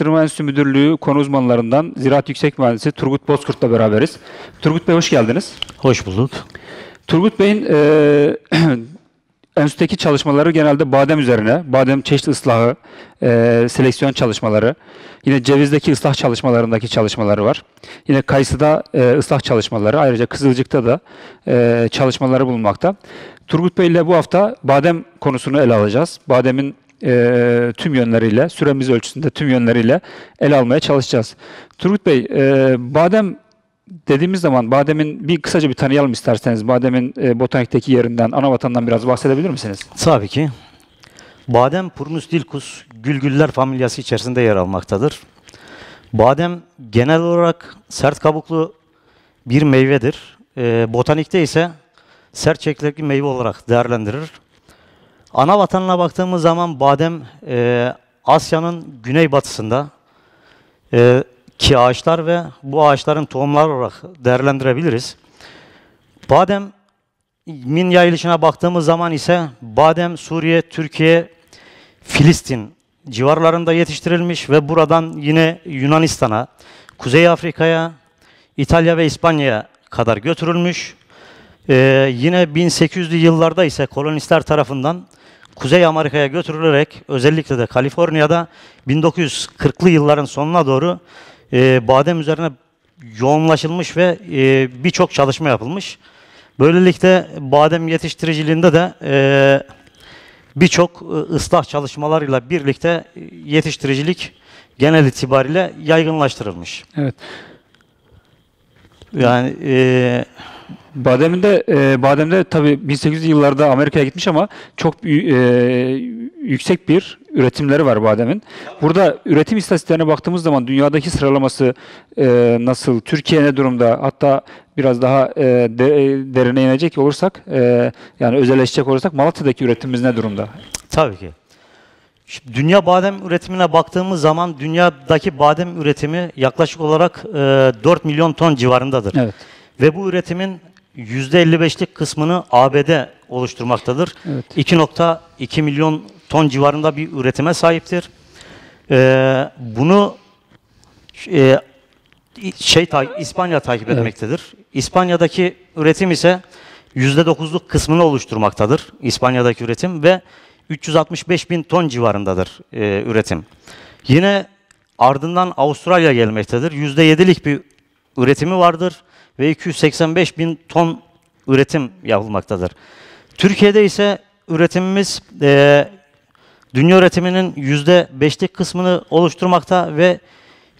Araştırma Enstitüsü Müdürlüğü konu uzmanlarından Ziraat Yüksek Mühendisi Turgut Bozkurt'la beraberiz. Turgut Bey hoş geldiniz. Hoş bulduk. Turgut Bey'in e, enstitüdeki çalışmaları genelde badem üzerine, badem çeşit ıslahı, e, seleksiyon çalışmaları, yine cevizdeki ıslah çalışmalarındaki çalışmaları var. Yine kayısıda e, ıslah çalışmaları, ayrıca kızılcıkta da e, çalışmaları bulunmakta. Turgut Bey ile bu hafta badem konusunu ele alacağız. Bademin e, tüm yönleriyle, süremiz ölçüsünde tüm yönleriyle ele almaya çalışacağız. Turgut Bey, e, badem dediğimiz zaman bademin bir kısaca bir tanıyalım isterseniz. Bademin e, botanikteki yerinden, ana vatandan biraz bahsedebilir misiniz? Tabii ki. Badem Purnus dilkus gülgüller familyası içerisinde yer almaktadır. Badem genel olarak sert kabuklu bir meyvedir. E, botanikte ise sert çekirdekli meyve olarak değerlendirir. Ana vatanına baktığımız zaman badem e, Asya'nın güneybatısında e, ki ağaçlar ve bu ağaçların tohumlar olarak değerlendirebiliriz. Badem min yayılışına baktığımız zaman ise badem Suriye, Türkiye, Filistin civarlarında yetiştirilmiş ve buradan yine Yunanistan'a, Kuzey Afrika'ya, İtalya ve İspanya'ya kadar götürülmüş. Ee, yine 1800'lü yıllarda ise kolonistler tarafından Kuzey Amerika'ya götürülerek özellikle de Kaliforniya'da 1940'lı yılların sonuna doğru e, badem üzerine yoğunlaşılmış ve e, birçok çalışma yapılmış. Böylelikle badem yetiştiriciliğinde de e, birçok e, ıslah çalışmalarıyla birlikte e, yetiştiricilik genel itibariyle yaygınlaştırılmış. Evet. Yani e, Badem'de e, Badem'de tabii 1800 yıllarda Amerika'ya gitmiş ama çok e, yüksek bir üretimleri var bademin. Burada üretim istatistiklerine baktığımız zaman dünyadaki sıralaması e, nasıl, Türkiye ne durumda? Hatta biraz daha e, de, derine inecek olursak, e, yani özelleşecek olursak Malatya'daki üretimimiz ne durumda? Tabii ki. Şimdi dünya badem üretimine baktığımız zaman dünyadaki badem üretimi yaklaşık olarak e, 4 milyon ton civarındadır. Evet. Ve bu üretimin %55'lik kısmını ABD oluşturmaktadır. Evet. 2.2 milyon ton civarında bir üretime sahiptir. Ee, bunu e, şey ta, İspanya takip evet. etmektedir. İspanya'daki üretim ise %9'luk kısmını oluşturmaktadır. İspanya'daki üretim ve 365 bin ton civarındadır e, üretim. Yine ardından Avustralya gelmektedir. %7'lik bir üretimi vardır ve 285 bin ton üretim yapılmaktadır. Türkiye'de ise üretimimiz e, dünya üretiminin %5'lik kısmını oluşturmakta ve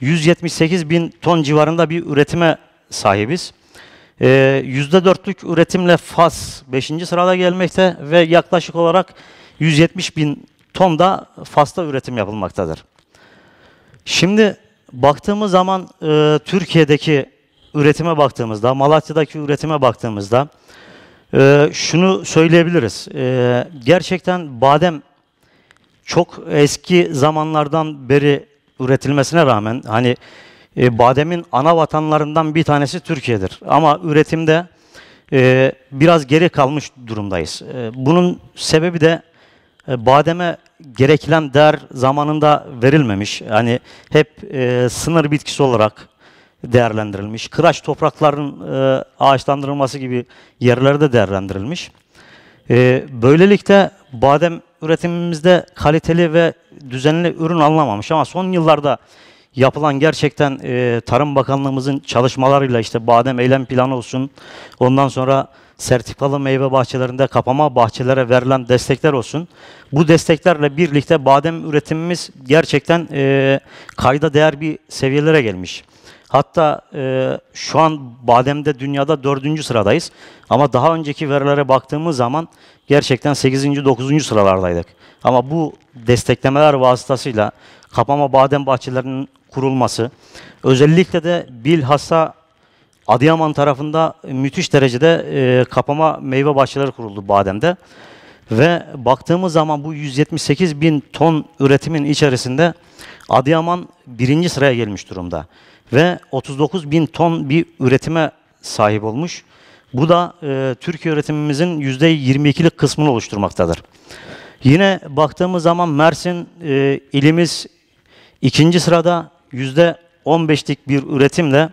178 bin ton civarında bir üretime sahibiz. E, %4'lük üretimle Fas 5. sırada gelmekte ve yaklaşık olarak 170 bin ton da Fas'ta üretim yapılmaktadır. Şimdi baktığımız zaman e, Türkiye'deki üretime baktığımızda, Malatya'daki üretime baktığımızda e, şunu söyleyebiliriz. E, gerçekten badem çok eski zamanlardan beri üretilmesine rağmen hani e, bademin ana vatanlarından bir tanesi Türkiye'dir. Ama üretimde e, biraz geri kalmış durumdayız. E, bunun sebebi de e, bademe gerekilen değer zamanında verilmemiş. Hani hep e, sınır bitkisi olarak değerlendirilmiş. Kıraç toprakların e, ağaçlandırılması gibi yerlerde değerlendirilmiş. E, böylelikle badem üretimimizde kaliteli ve düzenli ürün alınamamış ama son yıllarda yapılan gerçekten e, Tarım Bakanlığımızın çalışmalarıyla işte badem eylem planı olsun, ondan sonra sertifikalı meyve bahçelerinde kapama bahçelere verilen destekler olsun. Bu desteklerle birlikte badem üretimimiz gerçekten e, kayda değer bir seviyelere gelmiş. Hatta e, şu an bademde dünyada dördüncü sıradayız. Ama daha önceki verilere baktığımız zaman gerçekten sekizinci, dokuzuncu sıralardaydık. Ama bu desteklemeler vasıtasıyla kapama badem bahçelerinin kurulması, özellikle de bilhassa Adıyaman tarafında müthiş derecede e, kapama meyve bahçeleri kuruldu bademde. Ve baktığımız zaman bu 178 bin ton üretimin içerisinde Adıyaman birinci sıraya gelmiş durumda. Ve 39 bin ton bir üretime sahip olmuş. Bu da e, Türkiye üretimimizin %22'lik kısmını oluşturmaktadır. Yine baktığımız zaman Mersin e, ilimiz ikinci sırada %15'lik bir üretimle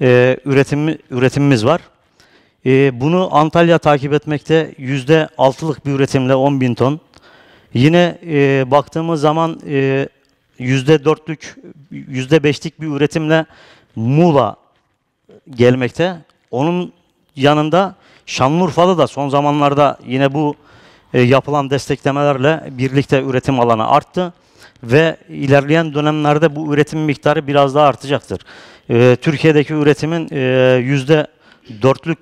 e, üretimi, üretimimiz var. E, bunu Antalya takip etmekte %6'lık bir üretimle 10 bin ton. Yine e, baktığımız zaman e, %4'lük, %5'lik bir üretimle Muğla gelmekte. Onun yanında Şanlıurfa'da da son zamanlarda yine bu e, yapılan desteklemelerle birlikte üretim alanı arttı ve ilerleyen dönemlerde bu üretim miktarı biraz daha artacaktır. E, Türkiye'deki üretimin e, yüzde dörtlük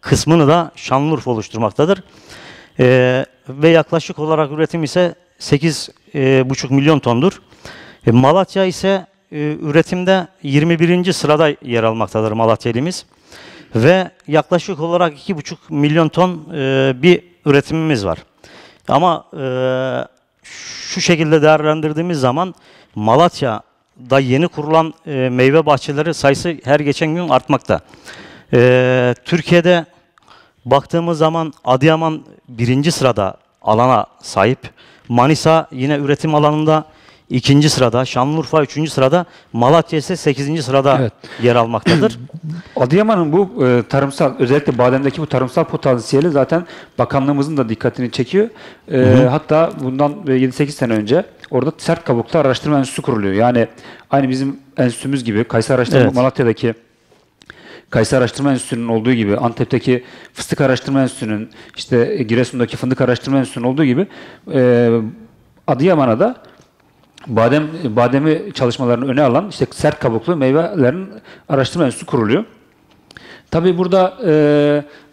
kısmını da Şanlıurfa oluşturmaktadır. E, ve yaklaşık olarak üretim ise 8,5 e, milyon tondur. E, Malatya ise e, üretimde 21. sırada yer almaktadır Malatya ilimiz. Ve yaklaşık olarak 2,5 milyon ton e, bir üretimimiz var. Ama şu şekilde değerlendirdiğimiz zaman Malatya'da yeni kurulan meyve bahçeleri sayısı her geçen gün artmakta. Türkiye'de baktığımız zaman Adıyaman birinci sırada alana sahip. Manisa yine üretim alanında ikinci sırada, Şanlıurfa üçüncü sırada, Malatya ise sekizinci sırada evet. yer almaktadır. Adıyaman'ın bu e, tarımsal, özellikle bademdeki bu tarımsal potansiyeli zaten bakanlığımızın da dikkatini çekiyor. E, hı hı. Hatta bundan 7-8 e, sene önce orada sert kabuklu araştırma enstitüsü kuruluyor. Yani aynı bizim enstitümüz gibi Kayseri Araştırma evet. Malatya'daki Kayseri Araştırma Enstitüsü'nün olduğu gibi, Antep'teki Fıstık Araştırma Enstitüsü'nün, işte Giresun'daki Fındık Araştırma Enstitüsü'nün olduğu gibi e, Adıyaman'a da badem bademi çalışmalarını öne alan işte sert kabuklu meyvelerin araştırma enstitüsü kuruluyor. Tabii burada e,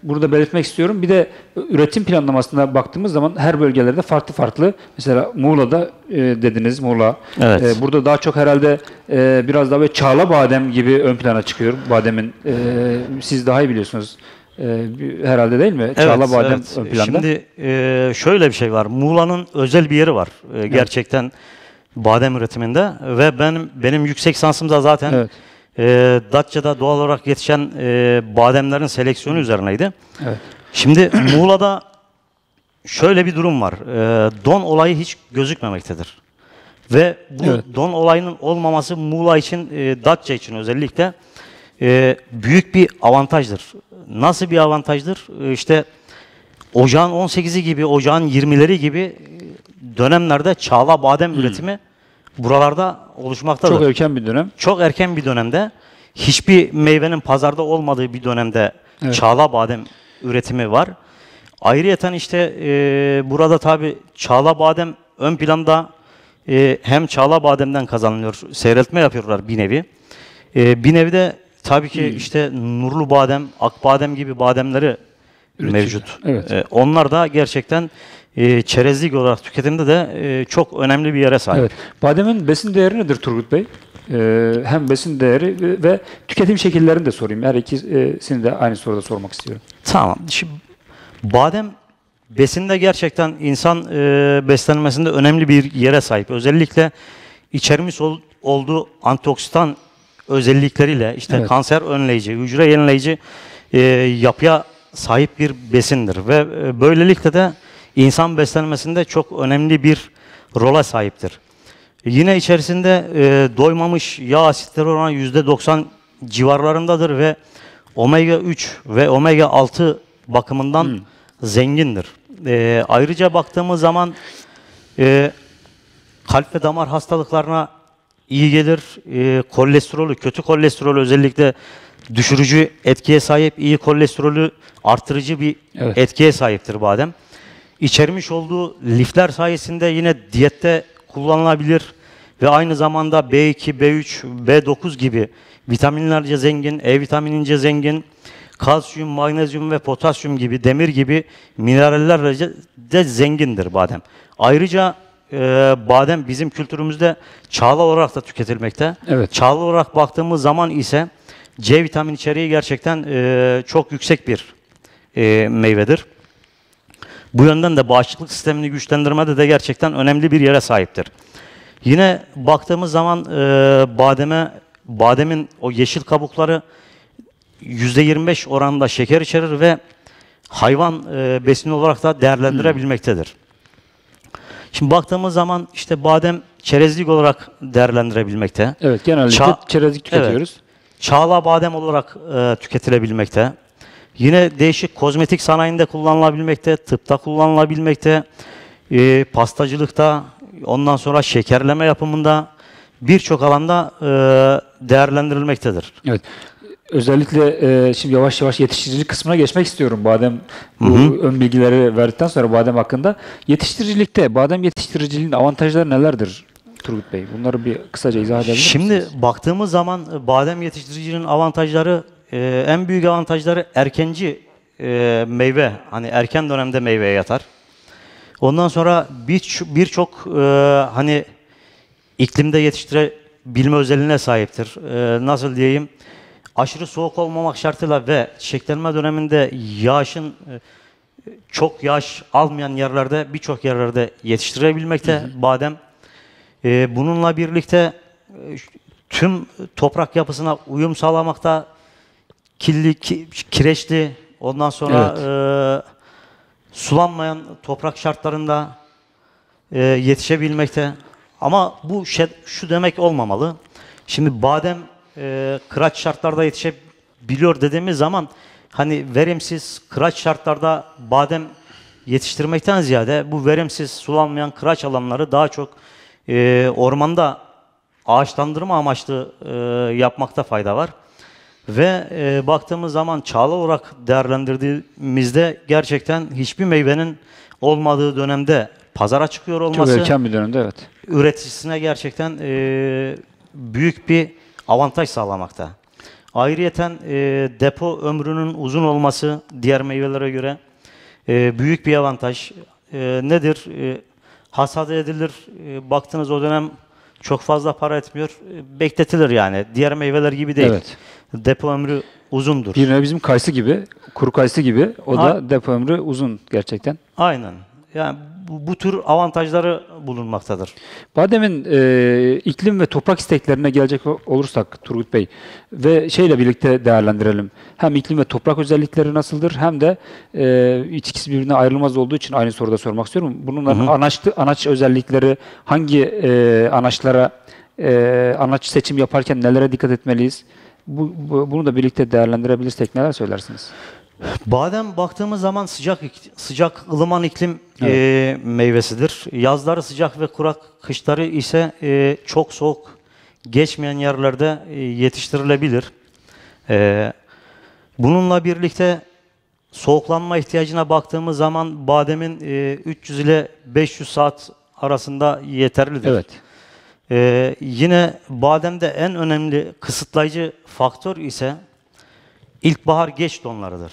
burada belirtmek istiyorum. Bir de üretim planlamasına baktığımız zaman her bölgelerde farklı farklı. Mesela Muğla'da e, dediniz Muğla. Evet. E, burada daha çok herhalde e, biraz daha böyle çağla badem gibi ön plana çıkıyor bademin. E, siz daha iyi biliyorsunuz. E, herhalde değil mi? Evet, Çağla badem evet. ön planda. Şimdi e, şöyle bir şey var. Muğla'nın özel bir yeri var. E, gerçekten evet badem üretiminde ve benim benim yüksek sansımda zaten evet. e, Datça'da doğal olarak yetişen e, bademlerin seleksiyonu üzerineydi. Evet. Şimdi Muğla'da şöyle bir durum var. E, don olayı hiç gözükmemektedir. Ve bu evet. don olayının olmaması Muğla için, e, Datça için özellikle e, büyük bir avantajdır. Nasıl bir avantajdır? E, işte ocağın 18'i gibi, ocağın 20'leri gibi e, dönemlerde çağla badem hmm. üretimi buralarda oluşmaktadır. Çok erken bir dönem. Çok erken bir dönemde hiçbir meyvenin pazarda olmadığı bir dönemde evet. çağla badem üretimi var. Ayrıca işte e, burada tabi çağla badem ön planda e, hem çağla bademden kazanılıyor, seyreltme yapıyorlar bir nevi. E, bir nevi de tabii ki hmm. işte nurlu badem, ak badem gibi bademleri Üretim. mevcut. Evet. E, onlar da gerçekten e, çerezlik olarak tüketimde de e, çok önemli bir yere sahip. Evet. Bademin besin değeri nedir Turgut Bey? E, hem besin değeri ve tüketim şekillerini de sorayım. Her ikisini de aynı soruda sormak istiyorum. Tamam. Şimdi badem besinde gerçekten insan e, beslenmesinde önemli bir yere sahip. Özellikle içermiş ol, olduğu antioksidan özellikleriyle işte evet. kanser önleyici, hücre yenileyici e, yapıya sahip bir besindir ve e, böylelikle de insan beslenmesinde çok önemli bir rola sahiptir. Yine içerisinde e, doymamış yağ asitleri oranı %90 civarlarındadır ve omega 3 ve omega 6 bakımından hmm. zengindir. E, ayrıca baktığımız zaman e, kalp ve damar hastalıklarına iyi gelir. E, kolesterolü, kötü kolesterolü özellikle düşürücü etkiye sahip, iyi kolesterolü artırıcı bir evet. etkiye sahiptir badem. İçermiş olduğu lifler sayesinde yine diyette kullanılabilir ve aynı zamanda B2, B3, B9 gibi vitaminlerce zengin, E vitaminince zengin, kalsiyum, magnezyum ve potasyum gibi, demir gibi minerallerle de zengindir badem. Ayrıca e, badem bizim kültürümüzde çağla olarak da tüketilmekte. Evet. Çağla olarak baktığımız zaman ise C vitamin içeriği gerçekten e, çok yüksek bir e, meyvedir. Bu yönden de bağışıklık sistemini güçlendirmede de gerçekten önemli bir yere sahiptir. Yine baktığımız zaman e, bademe, bademin o yeşil kabukları %25 oranında şeker içerir ve hayvan e, besini olarak da değerlendirebilmektedir. Şimdi baktığımız zaman işte badem çerezlik olarak değerlendirebilmekte. Evet genellikle Ça çerezlik tüketiyoruz. Evet, çağla badem olarak e, tüketilebilmekte. Yine değişik kozmetik sanayinde kullanılabilmekte, tıpta kullanılabilmekte, e, pastacılıkta, ondan sonra şekerleme yapımında birçok alanda e, değerlendirilmektedir. Evet. Özellikle e, şimdi yavaş yavaş yetiştiricilik kısmına geçmek istiyorum. Badem bu hı hı. ön bilgileri verdikten sonra badem hakkında. Yetiştiricilikte badem yetiştiriciliğinin avantajları nelerdir Turgut Bey? Bunları bir kısaca izah edebilir misiniz? Şimdi baktığımız zaman badem yetiştiriciliğinin avantajları e, en büyük avantajları erkenci e, meyve. Hani erken dönemde meyveye yatar. Ondan sonra birçok bir e, hani iklimde yetiştirebilme özelliğine sahiptir. E, nasıl diyeyim? Aşırı soğuk olmamak şartıyla ve çiçeklenme döneminde yağışın e, çok yağış almayan yerlerde birçok yerlerde yetiştirebilmekte hı hı. badem. E, bununla birlikte e, tüm toprak yapısına uyum sağlamakta Kirli, kireçli, ondan sonra evet. e, sulanmayan toprak şartlarında e, yetişebilmekte. Ama bu şey, şu demek olmamalı. Şimdi badem e, kıraç şartlarda yetişebiliyor dediğimiz zaman hani verimsiz kıraç şartlarda badem yetiştirmekten ziyade bu verimsiz sulanmayan kıraç alanları daha çok e, ormanda ağaçlandırma amaçlı e, yapmakta fayda var. Ve e, baktığımız zaman çağlı olarak değerlendirdiğimizde gerçekten hiçbir meyvenin olmadığı dönemde pazara çıkıyor olması. Çok erken bir dönemde evet. Üreticisine gerçekten e, büyük bir avantaj sağlamakta. Ayrıyeten e, depo ömrünün uzun olması diğer meyvelere göre e, büyük bir avantaj. E, nedir? E, hasat edilir. E, baktığınız o dönem çok fazla para etmiyor. E, bekletilir yani. Diğer meyveler gibi değil. Evet depo ömrü uzundur. Bir nevi bizim kayısı gibi, kuru kayısı gibi. O A da depo ömrü uzun gerçekten. Aynen. Yani bu, bu tür avantajları bulunmaktadır. Bademin e, iklim ve toprak isteklerine gelecek olursak Turgut Bey ve şeyle birlikte değerlendirelim. Hem iklim ve toprak özellikleri nasıldır hem de e, ikisi birbirine ayrılmaz olduğu için aynı soruda sormak istiyorum. bunun anaçlı anaç, anaç özellikleri hangi e, anaçlara e, anaç seçim yaparken nelere dikkat etmeliyiz? Bu, bu, bunu da birlikte değerlendirebilirsek neler söylersiniz? Badem baktığımız zaman sıcak sıcak ılıman iklim e, evet. e, meyvesidir. Yazları sıcak ve kurak, kışları ise e, çok soğuk geçmeyen yerlerde e, yetiştirilebilir. E, bununla birlikte soğuklanma ihtiyacına baktığımız zaman bademin e, 300 ile 500 saat arasında yeterlidir. Evet. Ee, yine bademde en önemli kısıtlayıcı faktör ise ilkbahar geç donlarıdır.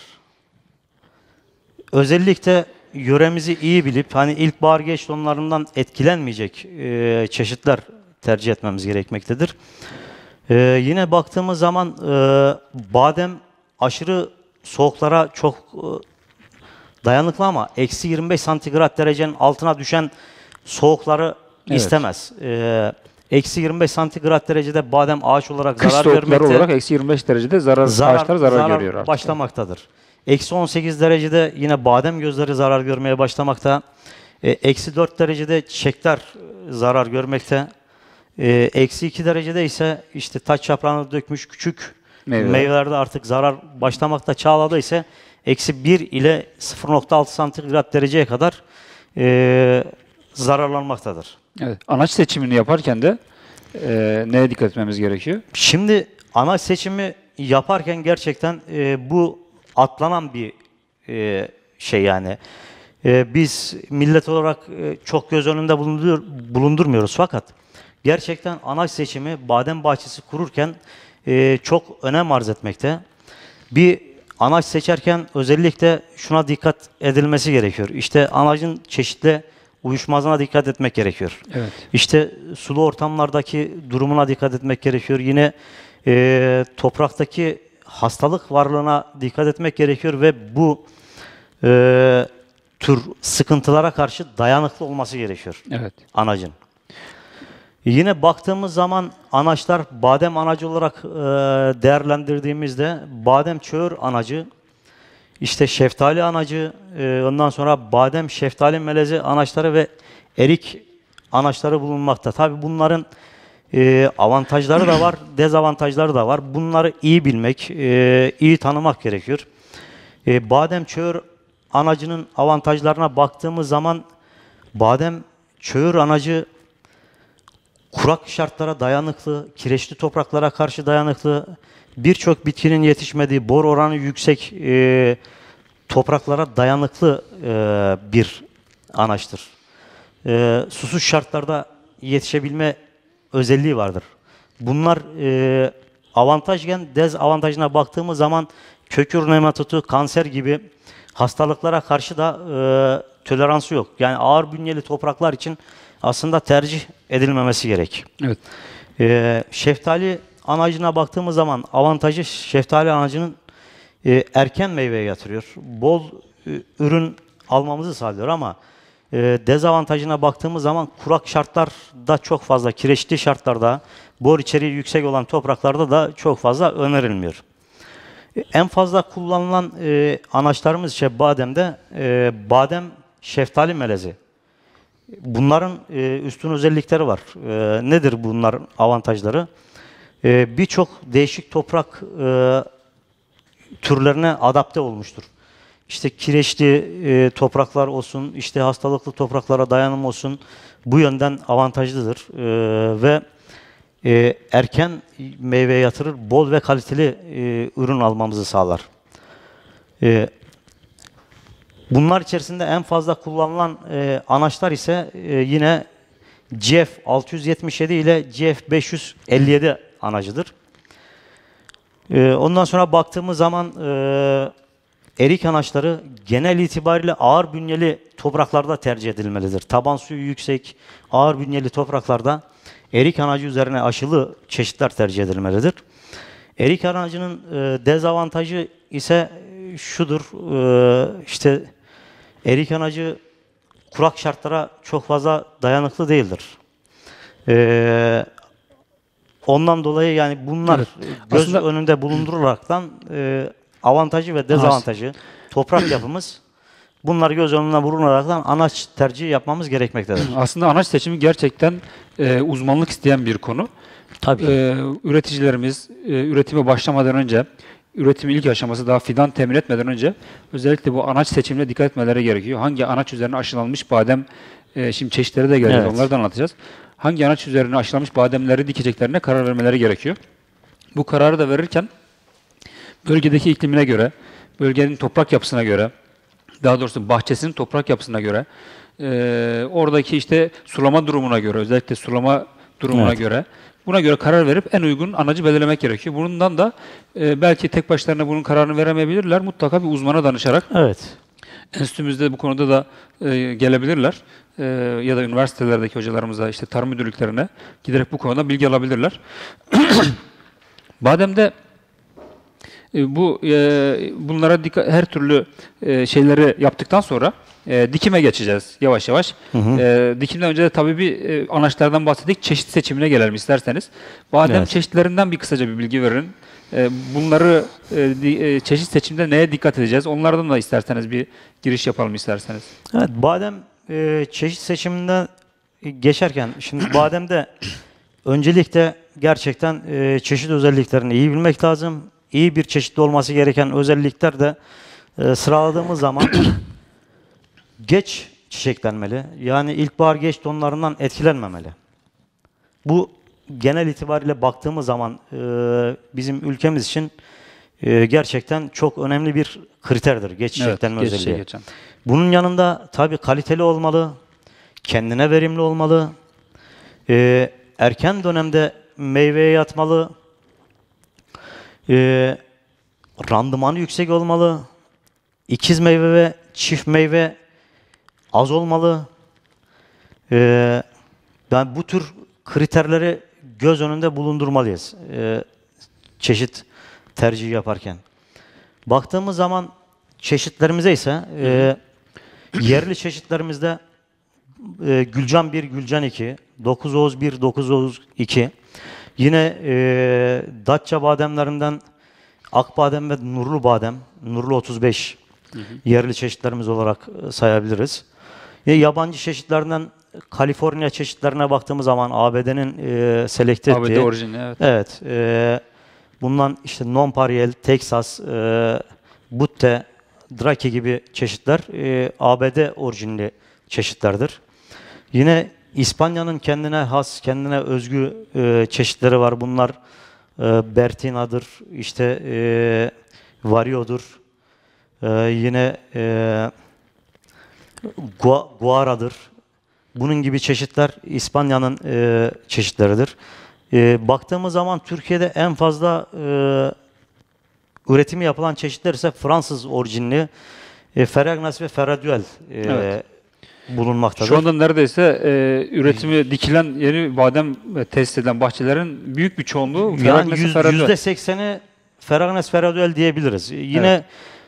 Özellikle yöremizi iyi bilip hani ilkbahar geç donlarından etkilenmeyecek e, çeşitler tercih etmemiz gerekmektedir. Ee, yine baktığımız zaman e, badem aşırı soğuklara çok e, dayanıklı ama eksi 25 santigrat derecenin altına düşen soğukları evet. istemez. Ee, eksi 25 santigrat derecede badem ağaç olarak Kış zarar vermekte. olarak eksi 25 derecede zarar, zarar ağaçlar zarar, zarar görüyor artık. başlamaktadır. Eksi 18 derecede yine badem gözleri zarar görmeye başlamakta. E, eksi 4 derecede çiçekler e, zarar görmekte. E, eksi 2 derecede ise işte taç yaprağını dökmüş küçük Meyveler. meyvelerde artık zarar başlamakta. Çağla'da ise eksi 1 ile 0.6 santigrat dereceye kadar e, zararlanmaktadır. Evet. Anaç seçimini yaparken de e, neye dikkat etmemiz gerekiyor? Şimdi anaç seçimi yaparken gerçekten e, bu atlanan bir e, şey yani. E, biz millet olarak e, çok göz önünde bulundur, bulundurmuyoruz fakat gerçekten anaç seçimi badem bahçesi kururken e, çok önem arz etmekte. Bir anaç seçerken özellikle şuna dikkat edilmesi gerekiyor. İşte anacın çeşitli uyuşmazlığına dikkat etmek gerekiyor. Evet. İşte sulu ortamlardaki durumuna dikkat etmek gerekiyor. Yine e, topraktaki hastalık varlığına dikkat etmek gerekiyor ve bu e, tür sıkıntılara karşı dayanıklı olması gerekiyor evet. anacın. Yine baktığımız zaman anaçlar badem anacı olarak e, değerlendirdiğimizde badem çöğür anacı işte şeftali anacı, e, ondan sonra badem, şeftali melezi anaçları ve erik anaçları bulunmakta. Tabi bunların e, avantajları da var, dezavantajları da var. Bunları iyi bilmek, e, iyi tanımak gerekiyor. badem çöğür anacının avantajlarına baktığımız zaman badem çöğür anacı kurak şartlara dayanıklı, kireçli topraklara karşı dayanıklı, birçok bitkinin yetişmediği bor oranı yüksek e, topraklara dayanıklı e, bir anaçtır. E, susuz şartlarda yetişebilme özelliği vardır. Bunlar e, avantajken dezavantajına baktığımız zaman kökür nematotu, kanser gibi hastalıklara karşı da e, toleransı yok. Yani ağır bünyeli topraklar için aslında tercih edilmemesi gerek. Evet. E, şeftali anacına baktığımız zaman avantajı şeftali anacının e, erken meyveye yatırıyor. Bol e, ürün almamızı sağlıyor ama e, dezavantajına baktığımız zaman kurak şartlarda çok fazla, kireçli şartlarda, bor içeriği yüksek olan topraklarda da çok fazla önerilmiyor. E, en fazla kullanılan e, anaçlarımız işte bademde e, badem şeftali melezi. Bunların e, üstün özellikleri var. E, nedir bunların avantajları? e, birçok değişik toprak e, türlerine adapte olmuştur. İşte kireçli e, topraklar olsun, işte hastalıklı topraklara dayanım olsun bu yönden avantajlıdır e, ve e, erken meyve yatırır, bol ve kaliteli e, ürün almamızı sağlar. E, bunlar içerisinde en fazla kullanılan e, anaçlar ise e, yine CF 677 ile CF 557 anacıdır. E, ondan sonra baktığımız zaman e, erik anaçları genel itibariyle ağır bünyeli topraklarda tercih edilmelidir. Taban suyu yüksek, ağır bünyeli topraklarda erik anacı üzerine aşılı çeşitler tercih edilmelidir. Erik anacının e, dezavantajı ise e, şudur, e, işte erik anacı kurak şartlara çok fazla dayanıklı değildir. E, Ondan dolayı yani bunlar evet. E, göz Aslında... önünde bulunduraraktan e, avantajı ve dezavantajı, toprak yapımız bunlar göz önüne bulunaraktan anaç tercihi yapmamız gerekmektedir. Aslında anaç seçimi gerçekten e, uzmanlık isteyen bir konu. Tabii. E, üreticilerimiz e, üretime başlamadan önce üretimin ilk aşaması daha fidan temin etmeden önce özellikle bu anaç seçimine dikkat etmeleri gerekiyor. Hangi anaç üzerine aşılanmış badem e, şimdi çeşitleri de geleceğiz. Evet. Onları anlatacağız hangi anaç üzerine aşılamış bademleri dikeceklerine karar vermeleri gerekiyor. Bu kararı da verirken bölgedeki iklimine göre, bölgenin toprak yapısına göre, daha doğrusu bahçesinin toprak yapısına göre, e, oradaki işte sulama durumuna göre, özellikle sulama durumuna evet. göre buna göre karar verip en uygun anacı belirlemek gerekiyor. Bundan da e, belki tek başlarına bunun kararını veremeyebilirler. Mutlaka bir uzmana danışarak evet enstitümüzde bu konuda da e, gelebilirler. E, ya da üniversitelerdeki hocalarımıza, işte tarım müdürlüklerine giderek bu konuda bilgi alabilirler. Badem'de e, bu e, bunlara dikkat, her türlü e, şeyleri yaptıktan sonra e, dikime geçeceğiz yavaş yavaş. Hı hı. E, dikimden önce de tabii bir e, anaçlardan bahsettik. Çeşit seçimine gelelim isterseniz. Badem evet. çeşitlerinden bir kısaca bir bilgi verin. E, bunları e, e, çeşit seçimde neye dikkat edeceğiz? Onlardan da isterseniz bir giriş yapalım isterseniz. Evet, badem çeşit seçiminde geçerken, şimdi bademde öncelikle gerçekten çeşit özelliklerini iyi bilmek lazım. İyi bir çeşitli olması gereken özellikler de sıraladığımız zaman geç çiçeklenmeli. Yani ilkbahar geç tonlarından etkilenmemeli. Bu genel itibariyle baktığımız zaman e, bizim ülkemiz için e, gerçekten çok önemli bir kriterdir geçiş evet, eklenme özelliği. Geçen. Bunun yanında tabii kaliteli olmalı, kendine verimli olmalı, e, erken dönemde meyveye yatmalı, e, randımanı yüksek olmalı, ikiz meyve ve çift meyve az olmalı. E, ben bu tür kriterleri göz önünde bulundurmalıyız e, çeşit tercihi yaparken. Baktığımız zaman çeşitlerimize ise e, yerli çeşitlerimizde e, Gülcan 1, Gülcan 2, 9 Oğuz 1, 9 Oğuz 2, yine e, Datça bademlerinden Akbadem ve Nurlu Badem, Nurlu 35 hı hı. yerli çeşitlerimiz olarak e, sayabiliriz. Yine yabancı çeşitlerinden Kaliforniya çeşitlerine baktığımız zaman ABD'nin e, selekt ettiği. ABD orijinli evet. Evet. E, bundan işte non Nonpareil, Texas, e, Butte, drake gibi çeşitler e, ABD orijinli çeşitlerdir. Yine İspanya'nın kendine has, kendine özgü e, çeşitleri var. Bunlar e, Bertina'dır, işte e, Vario'dur, e, yine e, Guara'dır. Bunun gibi çeşitler İspanya'nın e, çeşitleridir. E, baktığımız zaman Türkiye'de en fazla e, üretimi yapılan çeşitler ise Fransız orijinli e, Ferragnas ve Ferraduel e, evet. bulunmaktadır. Şu anda neredeyse e, üretimi dikilen yeni badem test edilen bahçelerin büyük bir çoğunluğu Ferragnas yani Ferraduel. %80'i Ferragnas Ferraduel diyebiliriz. Yine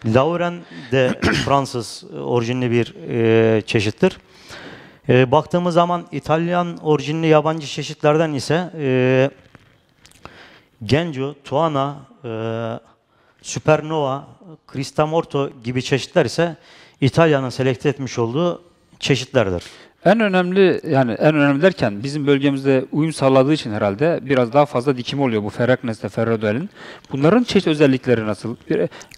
evet. Lauren de Fransız orijinli bir e, çeşittir. E, baktığımız zaman İtalyan orijinli yabancı çeşitlerden ise e, Genco, Tuana, e, Supernova, Cristamorto gibi çeşitler ise İtalya'nın selekte etmiş olduğu çeşitlerdir. En önemli yani en önemli derken bizim bölgemizde uyum sağladığı için herhalde biraz daha fazla dikim oluyor bu Ferragnes'te Ferrodel'in. Bunların çeşit özellikleri nasıl?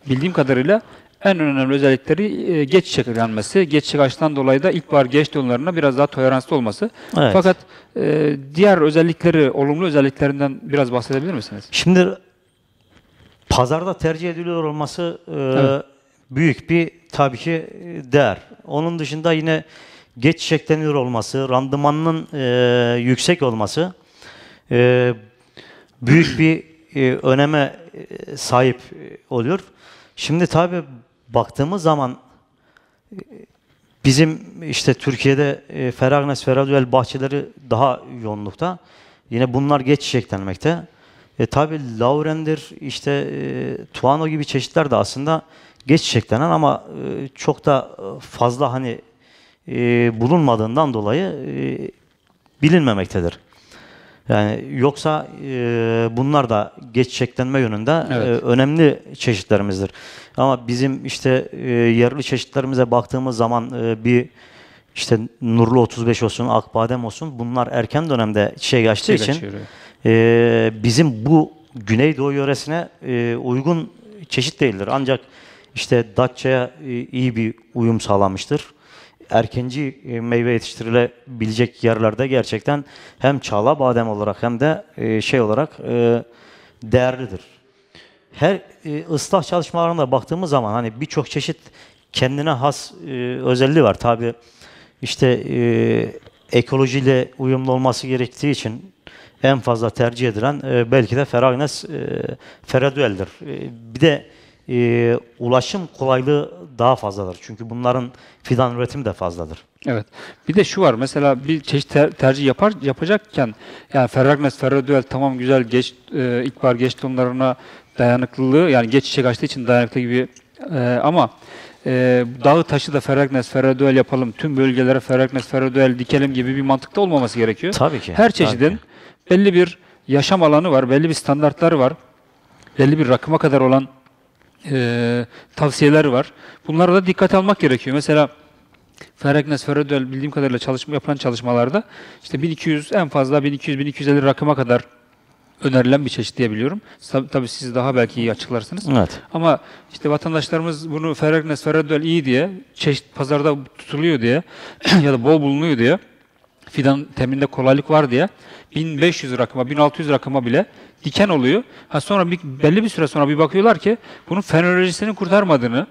bildiğim kadarıyla en önemli özellikleri e, geç çekilenmesi. Geç çıkaçtan dolayı da ilkbahar geç donlarına biraz daha toleranslı olması. Evet. Fakat e, diğer özellikleri, olumlu özelliklerinden biraz bahsedebilir misiniz? Şimdi pazarda tercih ediliyor olması e, evet. büyük bir tabii ki değer. Onun dışında yine geç çiçekleniyor olması, randımanının e, yüksek olması e, büyük bir e, öneme e, sahip e, oluyor. Şimdi tabii baktığımız zaman bizim işte Türkiye'de e, Feragnes, Feradüel bahçeleri daha yoğunlukta. Yine bunlar geç çiçeklenmekte. E, Tabi Lauren'dir, işte e, Tuano gibi çeşitler de aslında geç çiçeklenen ama e, çok da fazla hani e, bulunmadığından dolayı e, bilinmemektedir. Yani yoksa e, bunlar da geçeceklenme yönünde e, evet. e, önemli çeşitlerimizdir. Ama bizim işte e, yerli çeşitlerimize baktığımız zaman e, bir işte Nurlu 35 olsun, Akbadem olsun bunlar erken dönemde çiçeğe açtığı çiçeğe için e, bizim bu Güneydoğu yöresine e, uygun çeşit değildir. Ancak işte Datça'ya e, iyi bir uyum sağlamıştır erkenci e, meyve yetiştirilebilecek yerlerde gerçekten hem çağla badem olarak hem de e, şey olarak e, değerlidir. Her ıslah çalışmalarına baktığımız zaman hani birçok çeşit kendine has özelliği var. Tabi işte ekolojiyle uyumlu olması gerektiği için en fazla tercih edilen belki de Feragnes Feradüel'dir. Bir de e, ulaşım kolaylığı daha fazladır. Çünkü bunların fidan üretimi de fazladır. Evet. Bir de şu var. Mesela bir çeşit ter- tercih yapar yapacakken yani Ferragnes, Ferrodüel tamam güzel geç e, ilkbahar geç donlarına dayanıklılığı yani geç çiçek açtığı için dayanıklı gibi e, ama e, dağı taşı da Ferragnes, Ferrodüel yapalım. Tüm bölgelere Ferragnes, Ferrodüel dikelim gibi bir mantıkta olmaması gerekiyor. Tabii ki. Her çeşidin belli bir yaşam alanı var, belli bir standartları var. Belli bir rakıma kadar olan e, tavsiyeler var. Bunlara da dikkat almak gerekiyor. Mesela Ferregnes Ferredöl bildiğim kadarıyla çalışma, yapılan çalışmalarda işte 1200 en fazla 1200-1250 rakıma kadar önerilen bir çeşit diye biliyorum. Tabii, tabii siz daha belki iyi açıklarsınız. Evet. Ama işte vatandaşlarımız bunu Ferregnes Ferredöl iyi diye çeşit pazarda tutuluyor diye ya da bol bulunuyor diye fidan teminde kolaylık var diye 1500 rakıma 1600 rakıma bile diken oluyor. Ha sonra bir, belli bir süre sonra bir bakıyorlar ki bunun fenolojisini kurtarmadığını,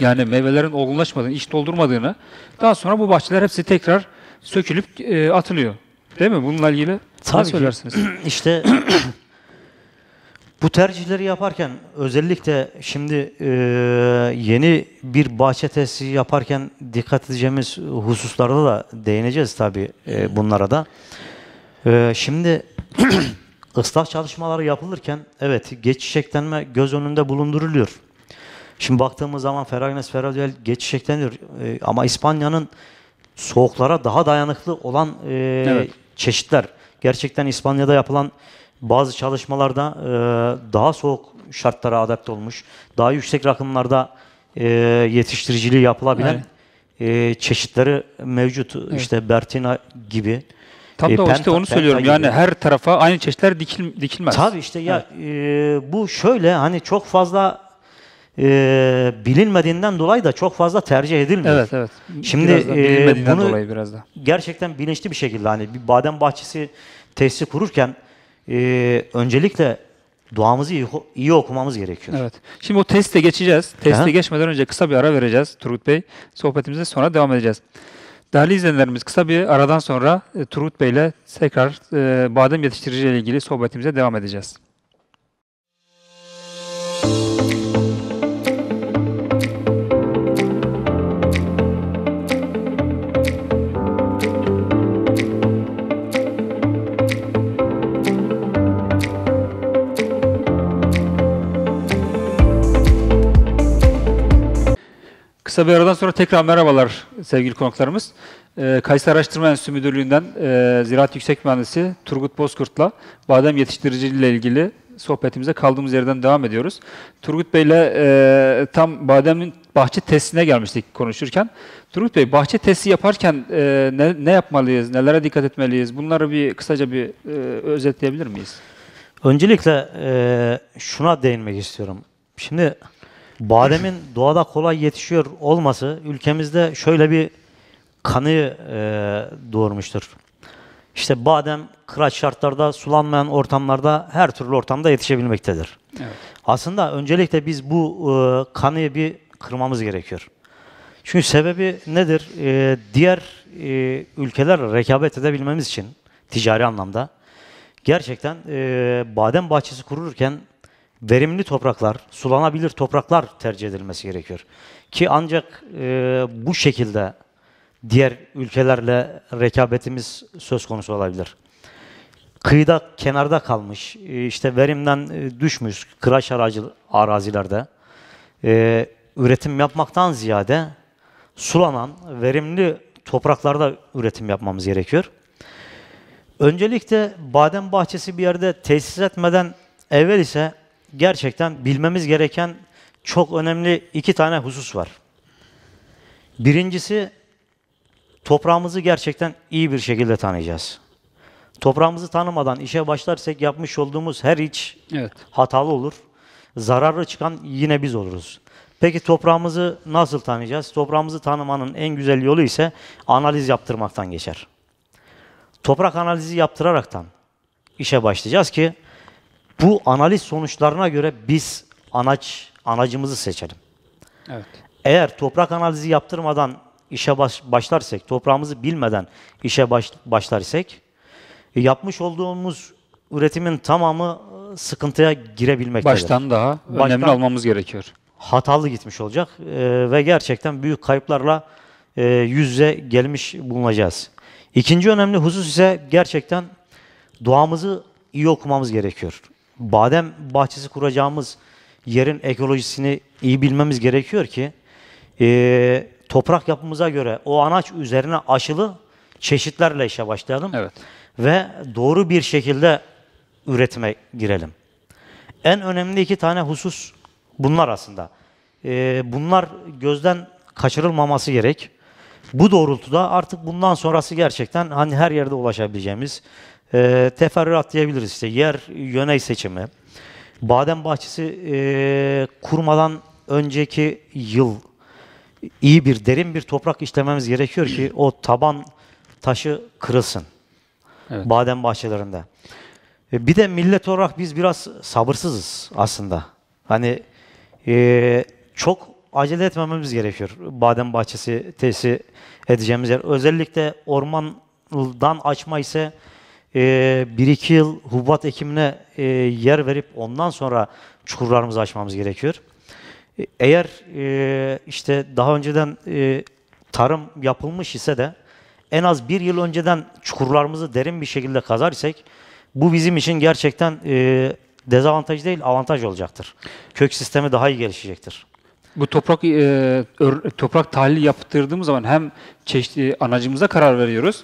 yani meyvelerin olgunlaşmadığını, iç doldurmadığını, daha sonra bu bahçeler hepsi tekrar sökülüp e, atılıyor. Değil mi? Bununla ilgili Tabii ne söylersiniz? Ki, işte bu tercihleri yaparken özellikle şimdi e, yeni bir bahçe tesisi yaparken dikkat edeceğimiz hususlarda da değineceğiz tabii e, bunlara da. E, şimdi ıslah çalışmaları yapılırken evet geçiş eklenme göz önünde bulunduruluyor. Şimdi baktığımız zaman Ferragnes Ferraduel geçiş ekleniyor. E, ama İspanya'nın soğuklara daha dayanıklı olan e, evet. çeşitler. Gerçekten İspanya'da yapılan bazı çalışmalarda e, daha soğuk şartlara adapte olmuş, daha yüksek rakımlarda e, yetiştiriciliği yapılabilen evet. e, çeşitleri mevcut. Evet. İşte Bertina gibi. Tam e, da penta, işte onu söylüyorum. Gibi. Yani her tarafa aynı çeşitler dikil, dikilmez. Tabii işte ya evet. e, bu şöyle hani çok fazla e, bilinmediğinden dolayı da çok fazla tercih edilmiyor. Evet evet. Şimdi e, bunu dolayı biraz da. gerçekten bilinçli bir şekilde hani bir badem bahçesi tesisi kururken e, öncelikle duamızı iyi, iyi okumamız gerekiyor. Evet. Şimdi o teste geçeceğiz. Teste geçmeden önce kısa bir ara vereceğiz Turgut Bey. Sohbetimize sonra devam edeceğiz. Değerli izleyenlerimiz kısa bir aradan sonra e, Turut Bey ile tekrar e, badem yetiştiriciliği ile ilgili sohbetimize devam edeceğiz. Kısa bir aradan sonra tekrar merhabalar sevgili konuklarımız. E, Kayseri Araştırma Enstitüsü Müdürlüğü'nden e, Ziraat Yüksek Mühendisi Turgut Bozkurt'la badem yetiştiriciliği ile ilgili sohbetimize kaldığımız yerden devam ediyoruz. Turgut Bey'le e, tam bademin bahçe testine gelmiştik konuşurken. Turgut Bey, bahçe testi yaparken e, ne, ne yapmalıyız, nelere dikkat etmeliyiz? Bunları bir kısaca bir e, özetleyebilir miyiz? Öncelikle e, şuna değinmek istiyorum. Şimdi Bademin doğada kolay yetişiyor olması ülkemizde şöyle bir kanı e, doğurmuştur. İşte badem kıraç şartlarda, sulanmayan ortamlarda, her türlü ortamda yetişebilmektedir. Evet. Aslında öncelikle biz bu e, kanıyı bir kırmamız gerekiyor. Çünkü sebebi nedir? E, diğer e, ülkelerle rekabet edebilmemiz için ticari anlamda gerçekten e, badem bahçesi kururken verimli topraklar, sulanabilir topraklar tercih edilmesi gerekiyor. Ki ancak e, bu şekilde diğer ülkelerle rekabetimiz söz konusu olabilir. Kıyıda, kenarda kalmış, e, işte verimden e, düşmüş kıraç aracı, arazilerde e, üretim yapmaktan ziyade sulanan, verimli topraklarda üretim yapmamız gerekiyor. Öncelikle badem bahçesi bir yerde tesis etmeden evvel ise gerçekten bilmemiz gereken çok önemli iki tane husus var. Birincisi toprağımızı gerçekten iyi bir şekilde tanıyacağız. Toprağımızı tanımadan işe başlarsak yapmış olduğumuz her iç evet. hatalı olur. Zararlı çıkan yine biz oluruz. Peki toprağımızı nasıl tanıyacağız? Toprağımızı tanımanın en güzel yolu ise analiz yaptırmaktan geçer. Toprak analizi yaptıraraktan işe başlayacağız ki bu analiz sonuçlarına göre biz anaç anacımızı seçelim. Evet. Eğer toprak analizi yaptırmadan işe baş, başlarsak, toprağımızı bilmeden işe baş, başlarsak e, yapmış olduğumuz üretimin tamamı e, sıkıntıya girebilmektedir. Baştan daha Baştan önemli almamız gerekiyor. Hatalı gitmiş olacak ee, ve gerçekten büyük kayıplarla e, yüze gelmiş bulunacağız. İkinci önemli husus ise gerçekten doğamızı iyi okumamız gerekiyor badem bahçesi kuracağımız yerin ekolojisini iyi bilmemiz gerekiyor ki e, toprak yapımıza göre o anaç üzerine aşılı çeşitlerle işe başlayalım. Evet. Ve doğru bir şekilde üretime girelim. En önemli iki tane husus bunlar aslında. E, bunlar gözden kaçırılmaması gerek. Bu doğrultuda artık bundan sonrası gerçekten hani her yerde ulaşabileceğimiz e, teferruat diyebiliriz işte yer yöney seçimi. Badem bahçesi e, kurmadan önceki yıl iyi bir derin bir toprak işlememiz gerekiyor ki o taban taşı kırılsın. Evet. Badem bahçelerinde. E, bir de millet olarak biz biraz sabırsızız aslında. Hani e, çok acele etmememiz gerekiyor. Badem bahçesi tesis edeceğimiz yer. Özellikle ormandan açma ise ee, bir iki yıl hubat ekimine e, yer verip ondan sonra çukurlarımızı açmamız gerekiyor. E, eğer e, işte daha önceden e, tarım yapılmış ise de en az bir yıl önceden çukurlarımızı derin bir şekilde kazar isek bu bizim için gerçekten e, dezavantaj değil avantaj olacaktır. Kök sistemi daha iyi gelişecektir. Bu toprak e, ör, toprak tahlili yaptırdığımız zaman hem çeşitli anacımıza karar veriyoruz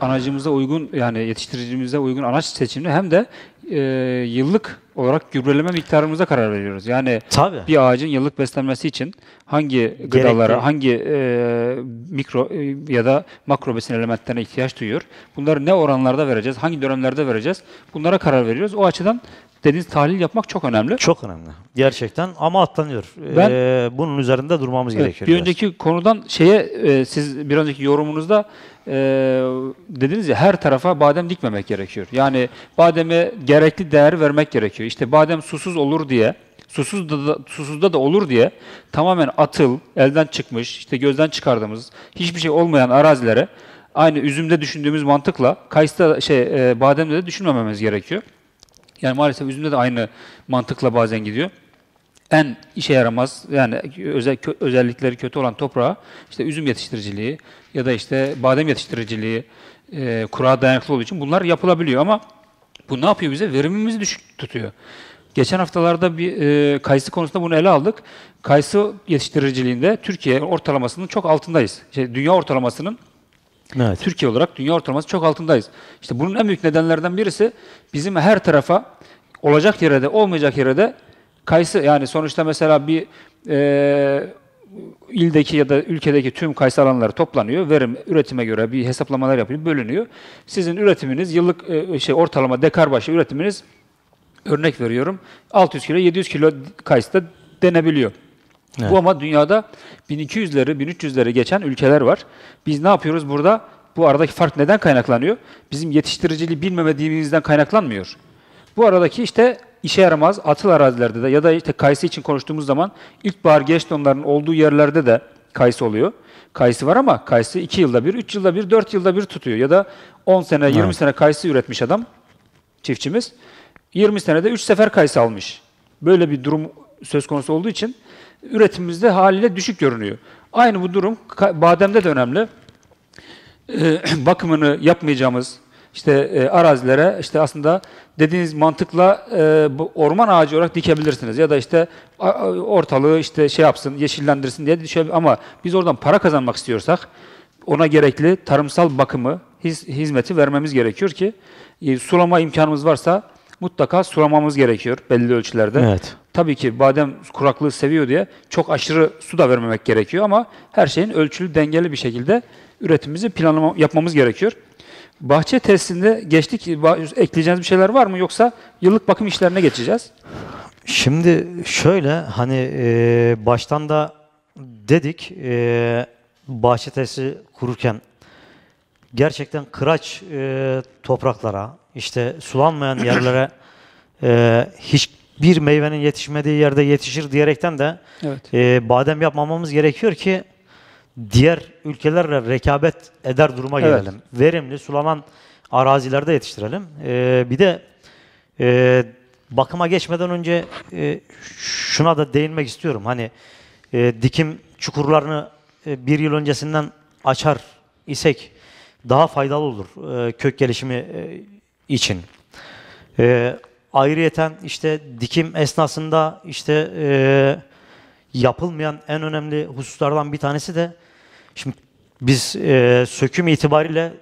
anacımıza uygun yani yetiştiricimize uygun anaç seçimini hem de e, yıllık olarak gübreleme miktarımıza karar veriyoruz. Yani Tabii. bir ağacın yıllık beslenmesi için hangi Gerekli. gıdalara, hangi e, mikro e, ya da makro besin elementlerine ihtiyaç duyuyor. Bunları ne oranlarda vereceğiz, hangi dönemlerde vereceğiz bunlara karar veriyoruz. O açıdan dediğiniz tahlil yapmak çok önemli. Çok önemli. Gerçekten ama atlanıyor. Ben, ee, bunun üzerinde durmamız evet, gerekiyor. Bir önceki konudan şeye e, siz bir önceki yorumunuzda e, dediniz ya her tarafa badem dikmemek gerekiyor. Yani bademe gerekli değer vermek gerekiyor. İşte badem susuz olur diye, susuz da, susuzda da olur diye tamamen atıl, elden çıkmış, işte gözden çıkardığımız, hiçbir şey olmayan arazilere aynı üzümde düşündüğümüz mantıkla kayısta şey e, bademde de düşünmememiz gerekiyor. Yani maalesef üzümde de aynı mantıkla bazen gidiyor en işe yaramaz yani özel, kö, özellikleri kötü olan toprağa işte üzüm yetiştiriciliği ya da işte badem yetiştiriciliği e, kura dayanıklı olduğu için bunlar yapılabiliyor ama bu ne yapıyor bize? Verimimizi düşük tutuyor. Geçen haftalarda bir e, kayısı konusunda bunu ele aldık. Kayısı yetiştiriciliğinde Türkiye ortalamasının çok altındayız. İşte dünya ortalamasının evet. Türkiye olarak dünya ortalaması çok altındayız. İşte bunun en büyük nedenlerden birisi bizim her tarafa olacak yere de olmayacak yere de Kayısı yani sonuçta mesela bir e, ildeki ya da ülkedeki tüm kayısı alanları toplanıyor. Verim üretime göre bir hesaplamalar yapılıyor, bölünüyor. Sizin üretiminiz yıllık e, şey ortalama dekar başı üretiminiz örnek veriyorum 600 kilo 700 kilo kayısı da denebiliyor. Evet. Bu ama dünyada 1200'leri, 1300'leri geçen ülkeler var. Biz ne yapıyoruz burada? Bu aradaki fark neden kaynaklanıyor? Bizim yetiştiriciliği bilmemediğimizden kaynaklanmıyor. Bu aradaki işte işe yaramaz atıl arazilerde de ya da işte kayısı için konuştuğumuz zaman ilkbahar geç donların olduğu yerlerde de kayısı oluyor. Kayısı var ama kayısı 2 yılda bir, 3 yılda bir, 4 yılda bir tutuyor. Ya da 10 sene, 20 evet. sene kayısı üretmiş adam, çiftçimiz. 20 senede 3 sefer kayısı almış. Böyle bir durum söz konusu olduğu için üretimimizde haliyle düşük görünüyor. Aynı bu durum bademde de önemli. Ee, bakımını yapmayacağımız, işte e, arazilere işte aslında dediğiniz mantıkla e, bu orman ağacı olarak dikebilirsiniz ya da işte a, ortalığı işte şey yapsın, yeşillendirsin diye düşünebilir ama biz oradan para kazanmak istiyorsak ona gerekli tarımsal bakımı, his, hizmeti vermemiz gerekiyor ki e, sulama imkanımız varsa mutlaka sulamamız gerekiyor belli ölçülerde. Evet. Tabii ki badem kuraklığı seviyor diye çok aşırı su da vermemek gerekiyor ama her şeyin ölçülü, dengeli bir şekilde üretimimizi planlama yapmamız gerekiyor. Bahçe testinde geçtik. Ekleyeceğiniz bir şeyler var mı yoksa yıllık bakım işlerine geçeceğiz? Şimdi şöyle hani e, baştan da dedik e, bahçe testi kururken gerçekten kıraç e, topraklara işte sulanmayan yerlere e, hiçbir meyvenin yetişmediği yerde yetişir diyerekten de evet. e, badem yapmamamız gerekiyor ki diğer ülkelerle rekabet eder duruma evet. gelelim. Verimli, sulanan arazilerde yetiştirelim. Ee, bir de e, bakıma geçmeden önce e, şuna da değinmek istiyorum. Hani e, dikim çukurlarını e, bir yıl öncesinden açar isek daha faydalı olur e, kök gelişimi e, için. E, ayrıyeten işte dikim esnasında işte e, yapılmayan en önemli hususlardan bir tanesi de Şimdi biz e, söküm itibariyle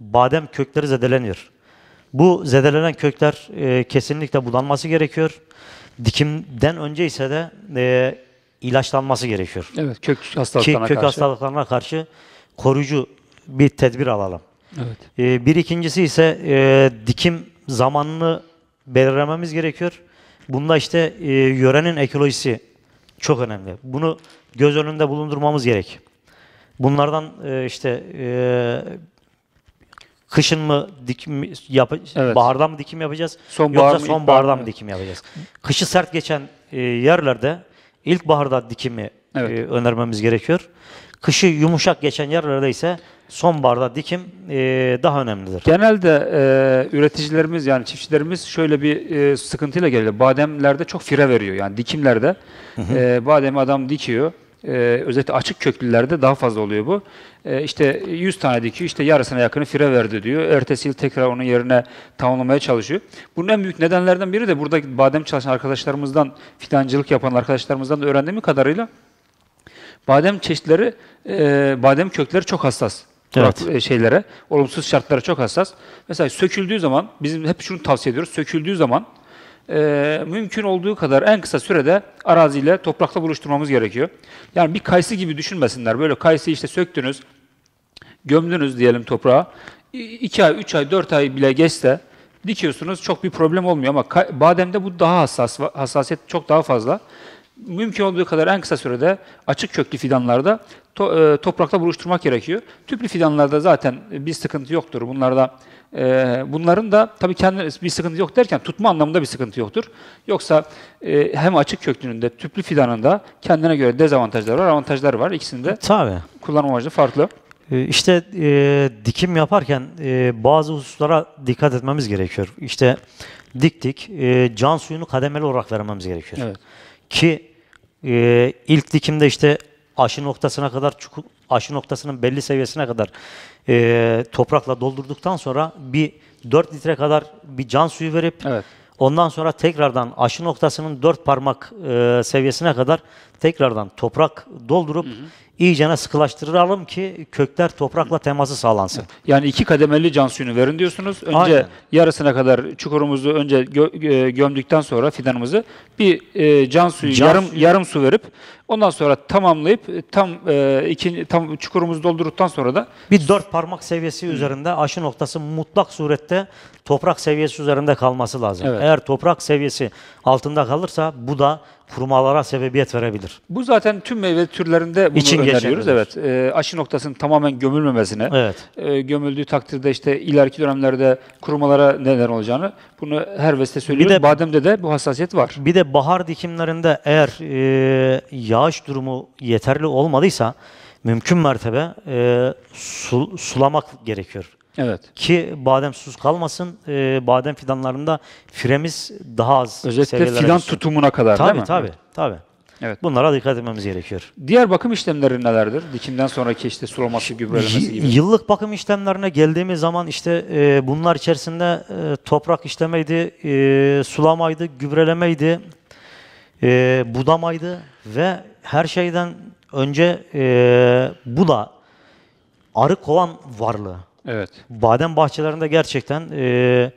badem kökleri zedeleniyor. Bu zedelenen kökler e, kesinlikle budanması gerekiyor. Dikimden önce ise de e, ilaçlanması gerekiyor. Evet, kök hastalıklarına Ki, kök karşı. hastalıklarına karşı koruyucu bir tedbir alalım. Evet. E, bir ikincisi ise e, dikim zamanını belirlememiz gerekiyor. Bunda işte e, yörenin ekolojisi çok önemli. Bunu göz önünde bulundurmamız gerek. Bunlardan e, işte e, kışın mı dikim yap evet. bahardan mı dikim yapacağız Sonbahar yoksa mı, sonbahardan mı dikim yapacağız? Kışı sert geçen e, yerlerde ilkbaharda dikimi evet. e, önermemiz gerekiyor. Kışı yumuşak geçen yerlerde ise sonbaharda dikim e, daha önemlidir. Genelde e, üreticilerimiz yani çiftçilerimiz şöyle bir e, sıkıntıyla geliyor. Bademlerde çok fire veriyor yani dikimlerde. Hı hı. E, bademi adam dikiyor e, özellikle açık köklülerde daha fazla oluyor bu. E, işte 100 tane dikiyor, işte yarısına yakını fire verdi diyor. Ertesi yıl tekrar onun yerine tamamlamaya çalışıyor. Bunun en büyük nedenlerden biri de burada badem çalışan arkadaşlarımızdan, fidancılık yapan arkadaşlarımızdan da öğrendiğim kadarıyla badem çeşitleri, e, badem kökleri çok hassas. Evet. E, şeylere, olumsuz şartlara çok hassas. Mesela söküldüğü zaman, bizim hep şunu tavsiye ediyoruz, söküldüğü zaman e, mümkün olduğu kadar en kısa sürede araziyle toprakla buluşturmamız gerekiyor. Yani bir kayısı gibi düşünmesinler. Böyle kayısı işte söktünüz, gömdünüz diyelim toprağa. 2 ay, 3 ay, 4 ay bile geçse dikiyorsunuz çok bir problem olmuyor ama bademde bu daha hassas, hassasiyet çok daha fazla mümkün olduğu kadar en kısa sürede açık köklü fidanlarda to, e, toprakta buluşturmak gerekiyor. Tüplü fidanlarda zaten bir sıkıntı yoktur. Bunlarda e, bunların da tabii kendi bir sıkıntı yok derken tutma anlamında bir sıkıntı yoktur. Yoksa e, hem açık köklünün de tüplü fidanında kendine göre dezavantajları var, avantajları var. İkisinde e, tabii. kullanım amacı farklı. E, işte e, dikim yaparken e, bazı hususlara dikkat etmemiz gerekiyor. İşte diktik, e, can suyunu kademeli olarak vermemiz gerekiyor. Evet. Ki e, ilk dikimde işte aşı noktasına kadar aşı noktasının belli seviyesine kadar e, toprakla doldurduktan sonra bir 4 litre kadar bir can suyu verip evet. ondan sonra tekrardan aşı noktasının 4 parmak e, seviyesine kadar tekrardan toprak doldurup hı hı. iyicene sıkılaştıralım ki kökler toprakla teması sağlansın. Yani iki kademeli can suyunu verin diyorsunuz. Önce Aynen. yarısına kadar çukurumuzu önce gö- e, gömdükten sonra fidanımızı bir e, can suyu can yarım suyu. yarım su verip ondan sonra tamamlayıp e, tam e, iki tam çukurumuzu doldurduktan sonra da bir dört parmak seviyesi hı. üzerinde aşı noktası mutlak surette toprak seviyesi üzerinde kalması lazım. Evet. Eğer toprak seviyesi altında kalırsa bu da kurumalara sebebiyet verebilir. Bu zaten tüm meyve türlerinde bunu İçin öneriyoruz. Evet. E, aşı noktasının tamamen gömülmemesine, evet. e, gömüldüğü takdirde işte ileriki dönemlerde kurumalara neler olacağını bunu her veste söylüyoruz. Bir de, Bademde de bu hassasiyet var. Bir de bahar dikimlerinde eğer e, yağış durumu yeterli olmadıysa mümkün mertebe e, su, sulamak gerekiyor. Evet. Ki badem susuz kalmasın. E, badem fidanlarında firemiz daha az Özellikle fidan düşsün. tutumuna kadar tabii, değil mi? Tabii evet. tabii. Evet. Bunlara dikkat etmemiz gerekiyor. Diğer bakım işlemleri nelerdir? Dikimden sonraki işte sulaması, gübrelemesi gibi. Yıllık bakım işlemlerine geldiğimiz zaman işte e, bunlar içerisinde e, toprak işlemeydi, e, sulamaydı, gübrelemeydi, e, budamaydı ve her şeyden önce e, bu da arı kovan varlığı. Evet. Badem bahçelerinde gerçekten e,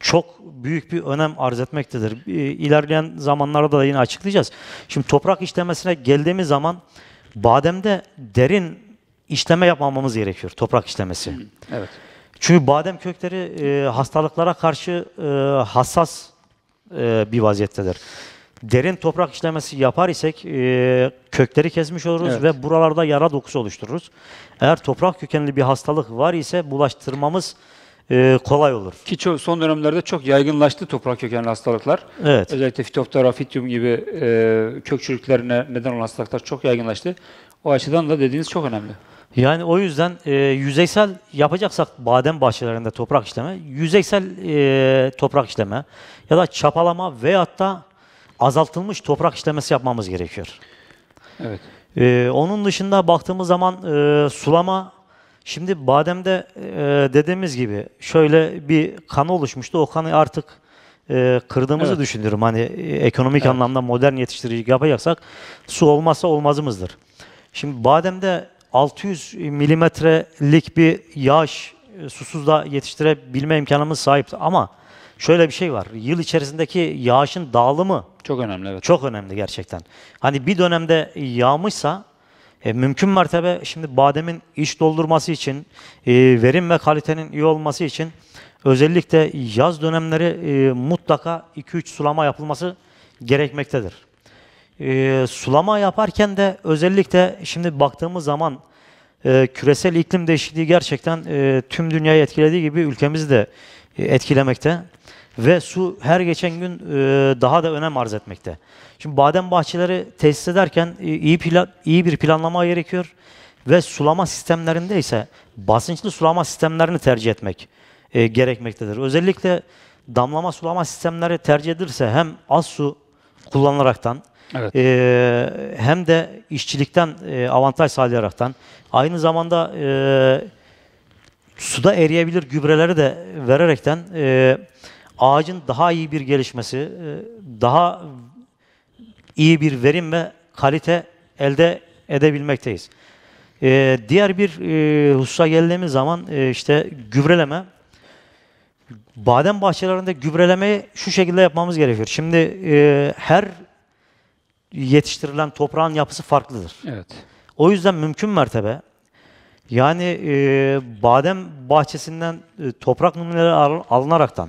çok büyük bir önem arz etmektedir. E, ilerleyen zamanlarda da yine açıklayacağız. Şimdi toprak işlemesine geldiğimiz zaman bademde derin işleme yapmamamız gerekiyor. Toprak işlemesi. Evet. Çünkü badem kökleri e, hastalıklara karşı e, hassas e, bir vaziyettedir derin toprak işlemesi yapar isek e, kökleri kesmiş oluruz evet. ve buralarda yara dokusu oluştururuz. Eğer toprak kökenli bir hastalık var ise bulaştırmamız e, kolay olur. Ki çok, son dönemlerde çok yaygınlaştı toprak kökenli hastalıklar. Evet. Özellikle fitoftora, fityum gibi e, kök çürüklerine neden olan hastalıklar çok yaygınlaştı. O açıdan da dediğiniz çok önemli. Yani o yüzden e, yüzeysel yapacaksak badem bahçelerinde toprak işleme, yüzeysel e, toprak işleme ya da çapalama veyahut da azaltılmış toprak işlemesi yapmamız gerekiyor. Evet. Ee, onun dışında baktığımız zaman e, sulama şimdi bademde e, dediğimiz gibi şöyle bir kanı oluşmuştu. O kanı artık e, kırdığımızı evet. düşünüyorum. Hani e, ekonomik evet. anlamda modern yetiştirici yapacaksak su olmazsa olmazımızdır. Şimdi bademde 600 milimetrelik bir yağış e, susuz da yetiştirebilme imkanımız sahip ama şöyle bir şey var. Yıl içerisindeki yağışın dağılımı çok önemli evet. Çok önemli gerçekten. Hani bir dönemde yağmışsa e, mümkün mertebe şimdi bademin iç doldurması için, e, verim ve kalitenin iyi olması için özellikle yaz dönemleri e, mutlaka 2-3 sulama yapılması gerekmektedir. E, sulama yaparken de özellikle şimdi baktığımız zaman e, küresel iklim değişikliği gerçekten e, tüm dünyayı etkilediği gibi ülkemizi de e, etkilemekte ve su her geçen gün e, daha da önem arz etmekte. Şimdi badem bahçeleri tesis ederken e, iyi, plan, iyi bir planlama gerekiyor ve sulama sistemlerinde ise basınçlı sulama sistemlerini tercih etmek e, gerekmektedir. Özellikle damlama sulama sistemleri tercih edilirse hem az su kullanılaraktan Evet. hem de işçilikten avantaj sağlayaraktan aynı zamanda suda eriyebilir gübreleri de vererekten e, ağacın daha iyi bir gelişmesi, e, daha iyi bir verim ve kalite elde edebilmekteyiz. E, diğer bir e, hususa geldiğimiz zaman işte gübreleme. Badem bahçelerinde gübrelemeyi şu şekilde yapmamız gerekiyor. Şimdi her yetiştirilen toprağın yapısı farklıdır. Evet. O yüzden mümkün mertebe yani e, badem bahçesinden e, toprak numuneleri alınaraktan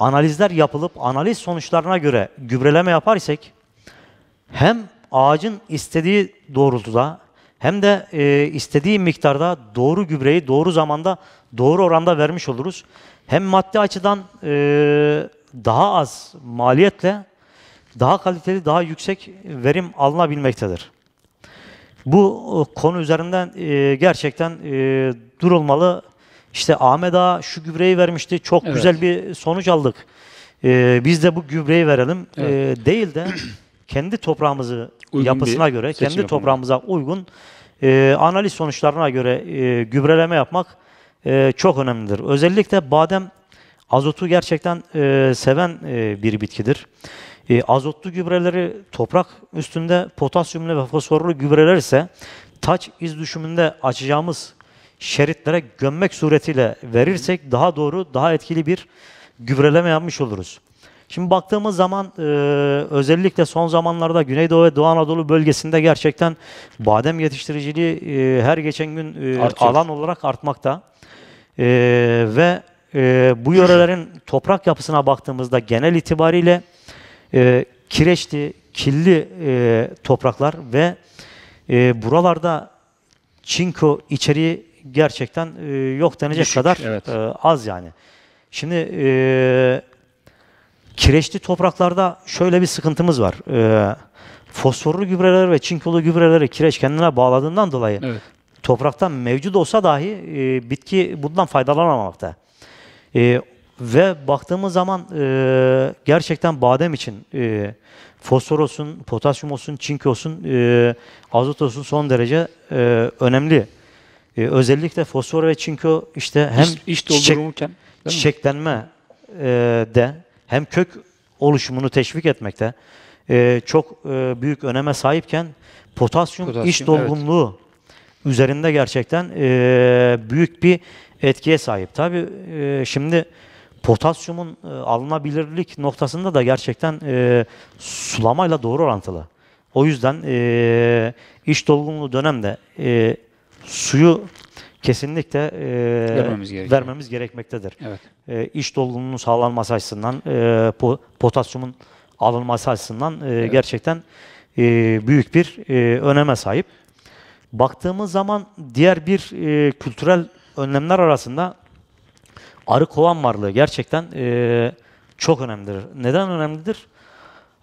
analizler yapılıp analiz sonuçlarına göre gübreleme yapar isek hem ağacın istediği doğrultuda hem de e, istediği miktarda doğru gübreyi doğru zamanda doğru oranda vermiş oluruz. Hem maddi açıdan e, daha az maliyetle daha kaliteli, daha yüksek verim alınabilmektedir. Bu e, konu üzerinden e, gerçekten e, durulmalı işte Ahmet Ağa şu gübreyi vermişti. Çok evet. güzel bir sonuç aldık. Ee, biz de bu gübreyi verelim. Evet. Ee, değil de kendi toprağımızı uygun yapısına göre, kendi yapalım. toprağımıza uygun e, analiz sonuçlarına göre e, gübreleme yapmak e, çok önemlidir. Özellikle badem azotu gerçekten e, seven e, bir bitkidir. E, azotlu gübreleri toprak üstünde potasyumlu ve fosforlu gübreler ise taç iz düşümünde açacağımız şeritlere gömmek suretiyle verirsek daha doğru, daha etkili bir gübreleme yapmış oluruz. Şimdi baktığımız zaman e, özellikle son zamanlarda Güneydoğu ve Doğu Anadolu bölgesinde gerçekten badem yetiştiriciliği e, her geçen gün e, alan olarak artmakta. E, ve e, bu yörelerin toprak yapısına baktığımızda genel itibariyle e, kireçli, killi e, topraklar ve e, buralarda çinko içeriği gerçekten e, yok denecek Düşük, kadar evet. e, az yani. Şimdi e, kireçli topraklarda şöyle bir sıkıntımız var. E, fosforlu gübreler ve çinkolu gübreleri kireç kendine bağladığından dolayı evet. topraktan mevcut olsa dahi e, bitki bundan faydalanamamakta. E, ve baktığımız zaman e, gerçekten badem için e, fosfor olsun, potasyum olsun, çinko olsun, e, azot olsun son derece e, önemli e, özellikle fosfor ve çinko işte hem iş, iş çiçek, çiçeklenme e, de hem kök oluşumunu teşvik etmekte e, çok e, büyük öneme sahipken potasyum, potasyum iç dolgunluğu evet. üzerinde gerçekten e, büyük bir etkiye sahip. Tabi e, şimdi potasyumun e, alınabilirlik noktasında da gerçekten e, sulamayla doğru orantılı. O yüzden e, iç dolgunluğu dönemde e, suyu kesinlikle e, vermemiz, vermemiz gerekmektedir. Evet. E, iç dolgunluğunun sağlanması açısından, e, po potasyumun alınması açısından e, evet. gerçekten e, büyük bir e, öneme sahip. Baktığımız zaman diğer bir e, kültürel önlemler arasında arı kovan varlığı gerçekten e, çok önemlidir. Neden önemlidir?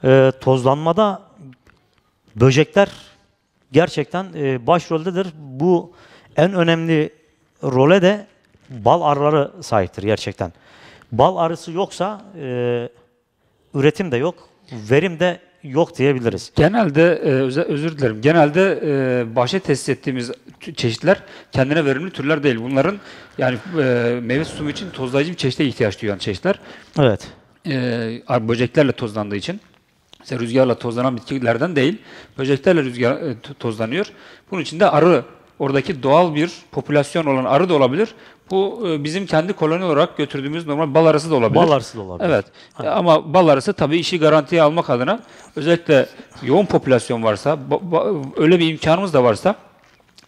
E, tozlanmada böcekler gerçekten e, başroldedir. Bu en önemli role de bal arıları sahiptir gerçekten. Bal arısı yoksa e, üretim de yok, verim de yok diyebiliriz. Genelde e, özür dilerim. Genelde e, bahçe tesis ettiğimiz çeşitler kendine verimli türler değil. Bunların yani e, meyve sunumu için tozlayıcı bir çeşite ihtiyaç duyan çeşitler. Evet. E, böceklerle tozlandığı için. İşte rüzgarla tozlanan bitkilerden değil, böceklerle rüzgar e, tozlanıyor. Bunun için de arı, oradaki doğal bir popülasyon olan arı da olabilir. Bu e, bizim kendi koloni olarak götürdüğümüz normal bal arısı da olabilir. Bal arısı da olabilir. Evet. Aynen. Ama bal arısı tabii işi garantiye almak adına özellikle yoğun popülasyon varsa, öyle bir imkanımız da varsa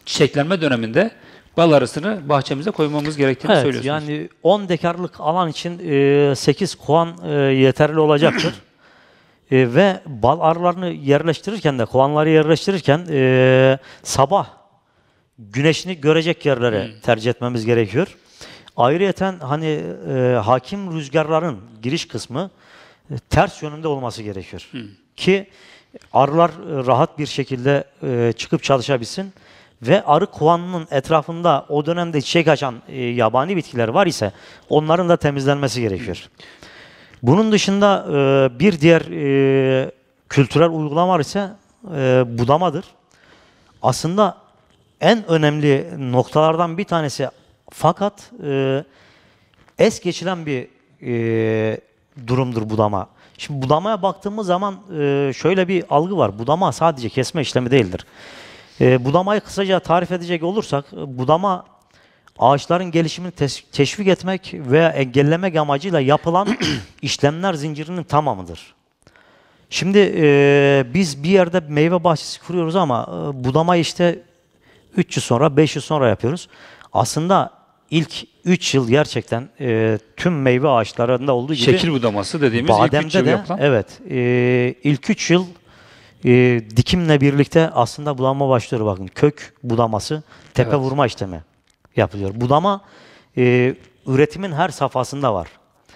çiçeklenme döneminde bal arısını bahçemize koymamız gerektiğini evet, söylüyorsunuz. Yani 10 dekarlık alan için 8 e, kuan yeterli olacaktır. E, ve bal arılarını yerleştirirken de, kovanları yerleştirirken e, sabah güneşini görecek yerlere hmm. tercih etmemiz gerekiyor. Ayrıyeten hani e, hakim rüzgarların giriş kısmı e, ters yönünde olması gerekiyor. Hmm. Ki arılar e, rahat bir şekilde e, çıkıp çalışabilsin ve arı kovanının etrafında o dönemde çiçek açan e, yabani bitkiler var ise onların da temizlenmesi gerekiyor. Hmm. Bunun dışında e, bir diğer e, kültürel uygulama ise e, budamadır. Aslında en önemli noktalardan bir tanesi fakat e, es geçilen bir e, durumdur budama. Şimdi budamaya baktığımız zaman e, şöyle bir algı var. Budama sadece kesme işlemi değildir. E, budamayı kısaca tarif edecek olursak, budama ağaçların gelişimini teşvik etmek veya engellemek amacıyla yapılan işlemler zincirinin tamamıdır. Şimdi e, biz bir yerde meyve bahçesi kuruyoruz ama e, budama işte 3 yıl sonra, 5 yıl sonra yapıyoruz. Aslında ilk 3 yıl gerçekten e, tüm meyve ağaçlarında olduğu gibi şekil budaması dediğimiz bademde ilk 3 yıl de, yapılan. Evet. E, ilk 3 yıl e, dikimle birlikte aslında budama başlıyor bakın. Kök budaması, tepe evet. vurma işlemi yapılıyor. Budama e, üretimin her safhasında var.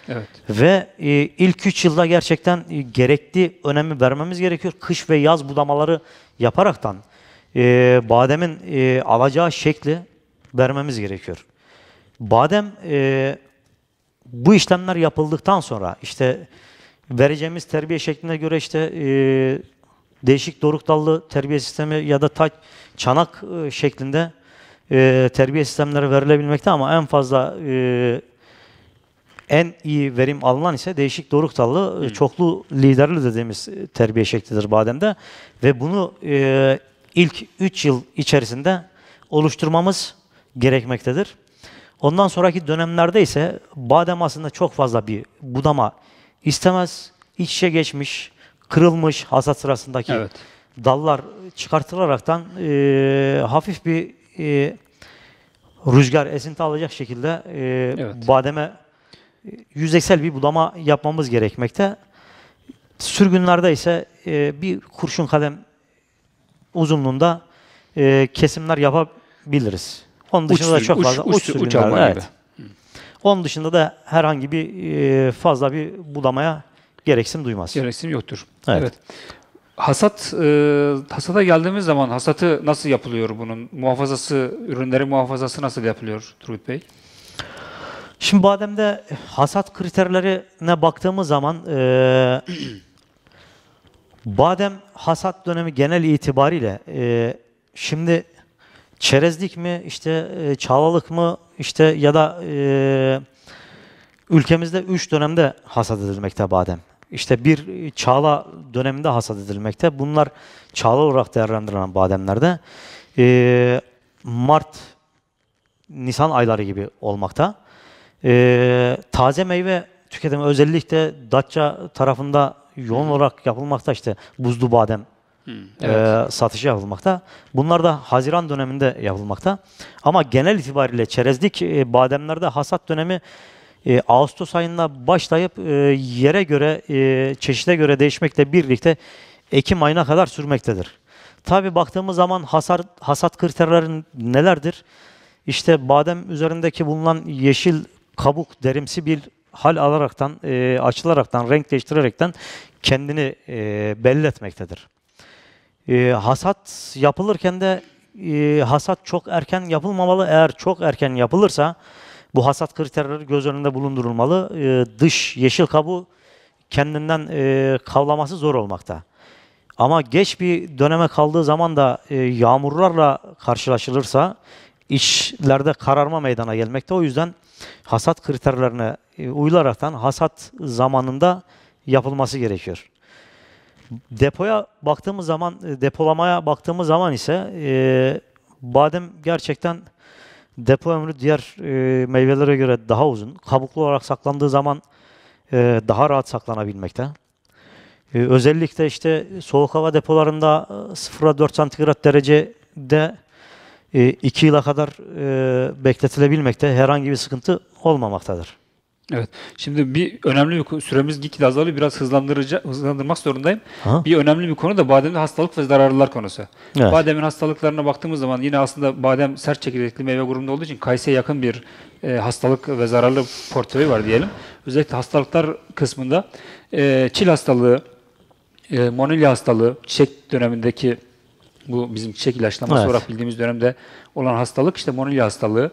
Evet. Ve e, ilk 3 yılda gerçekten e, gerekli önemi vermemiz gerekiyor. Kış ve yaz budamaları yaparaktan e, bademin e, alacağı şekli vermemiz gerekiyor. Badem e, bu işlemler yapıldıktan sonra işte vereceğimiz terbiye şekline göre işte e, değişik doruk dallı terbiye sistemi ya da taç çanak e, şeklinde e, terbiye sistemleri verilebilmekte ama en fazla e, en iyi verim alınan ise değişik doruk dallı, e, hmm. çoklu liderli dediğimiz e, terbiye şeklidir bademde. Ve bunu e, ilk 3 yıl içerisinde oluşturmamız gerekmektedir. Ondan sonraki dönemlerde ise badem aslında çok fazla bir budama istemez. İç içe geçmiş, kırılmış hasat sırasındaki evet. dallar çıkartılaraktan e, hafif bir e, rüzgar esinti alacak şekilde e, evet. bademe e, yüzeysel bir budama yapmamız gerekmekte. Sürgünlerde ise e, bir kurşun kalem uzunluğunda e, kesimler yapabiliriz. Onun dışında uç, da çok fazla uç, uç, uç sürgünlerde. Evet. Onun dışında da herhangi bir e, fazla bir budamaya gereksin duymaz. Gereksin yoktur. Evet. evet. Hasat e, hasata geldiğimiz zaman hasatı nasıl yapılıyor bunun? Muhafazası, ürünlerin muhafazası nasıl yapılıyor Turgut Bey? Şimdi bademde hasat kriterlerine baktığımız zaman e, badem hasat dönemi genel itibariyle e, şimdi çerezlik mi işte e, çağlalık mı işte ya da e, ülkemizde 3 dönemde hasat edilmekte badem işte bir e, çağla döneminde hasat edilmekte. Bunlar çağla olarak değerlendirilen bademlerde e, Mart, Nisan ayları gibi olmakta. E, taze meyve tüketimi özellikle Datça tarafında yoğun olarak yapılmakta işte buzlu badem e, evet. e, satışı yapılmakta. Bunlar da Haziran döneminde yapılmakta. Ama genel itibariyle çerezlik e, bademlerde hasat dönemi e, Ağustos ayında başlayıp e, yere göre, e, çeşide göre değişmekle birlikte Ekim ayına kadar sürmektedir. Tabi baktığımız zaman hasar, hasat kriterleri nelerdir? İşte badem üzerindeki bulunan yeşil kabuk derimsi bir hal alaraktan, e, açılaraktan, renk değiştirerekten kendini e, belli etmektedir. E, hasat yapılırken de e, hasat çok erken yapılmamalı. Eğer çok erken yapılırsa bu hasat kriterleri göz önünde bulundurulmalı. E, dış yeşil kabuğu kendinden e, kavlaması zor olmakta. Ama geç bir döneme kaldığı zaman da e, yağmurlarla karşılaşılırsa içlerde kararma meydana gelmekte. O yüzden hasat kriterlerine e, uyularaktan hasat zamanında yapılması gerekiyor. Depoya baktığımız zaman, e, depolamaya baktığımız zaman ise e, badem gerçekten Depo ömrü diğer e, meyvelere göre daha uzun. Kabuklu olarak saklandığı zaman e, daha rahat saklanabilmekte. E, özellikle işte soğuk hava depolarında 0'a e, 4 santigrat derecede 2 e, yıla kadar e, bekletilebilmekte herhangi bir sıkıntı olmamaktadır. Evet. Şimdi bir önemli bir süremiz gitgide azalıyor. Biraz hızlandırmak zorundayım. Ha? Bir önemli bir konu da bademde hastalık ve zararlılar konusu. Evet. Bademin hastalıklarına baktığımız zaman yine aslında badem sert çekirdekli meyve grubunda olduğu için kayseye yakın bir e, hastalık ve zararlı portföyü var diyelim. Özellikle hastalıklar kısmında e, çil hastalığı, e, monilya hastalığı, çiçek dönemindeki bu bizim çiçek ilaçlaması evet. olarak bildiğimiz dönemde olan hastalık işte monilya hastalığı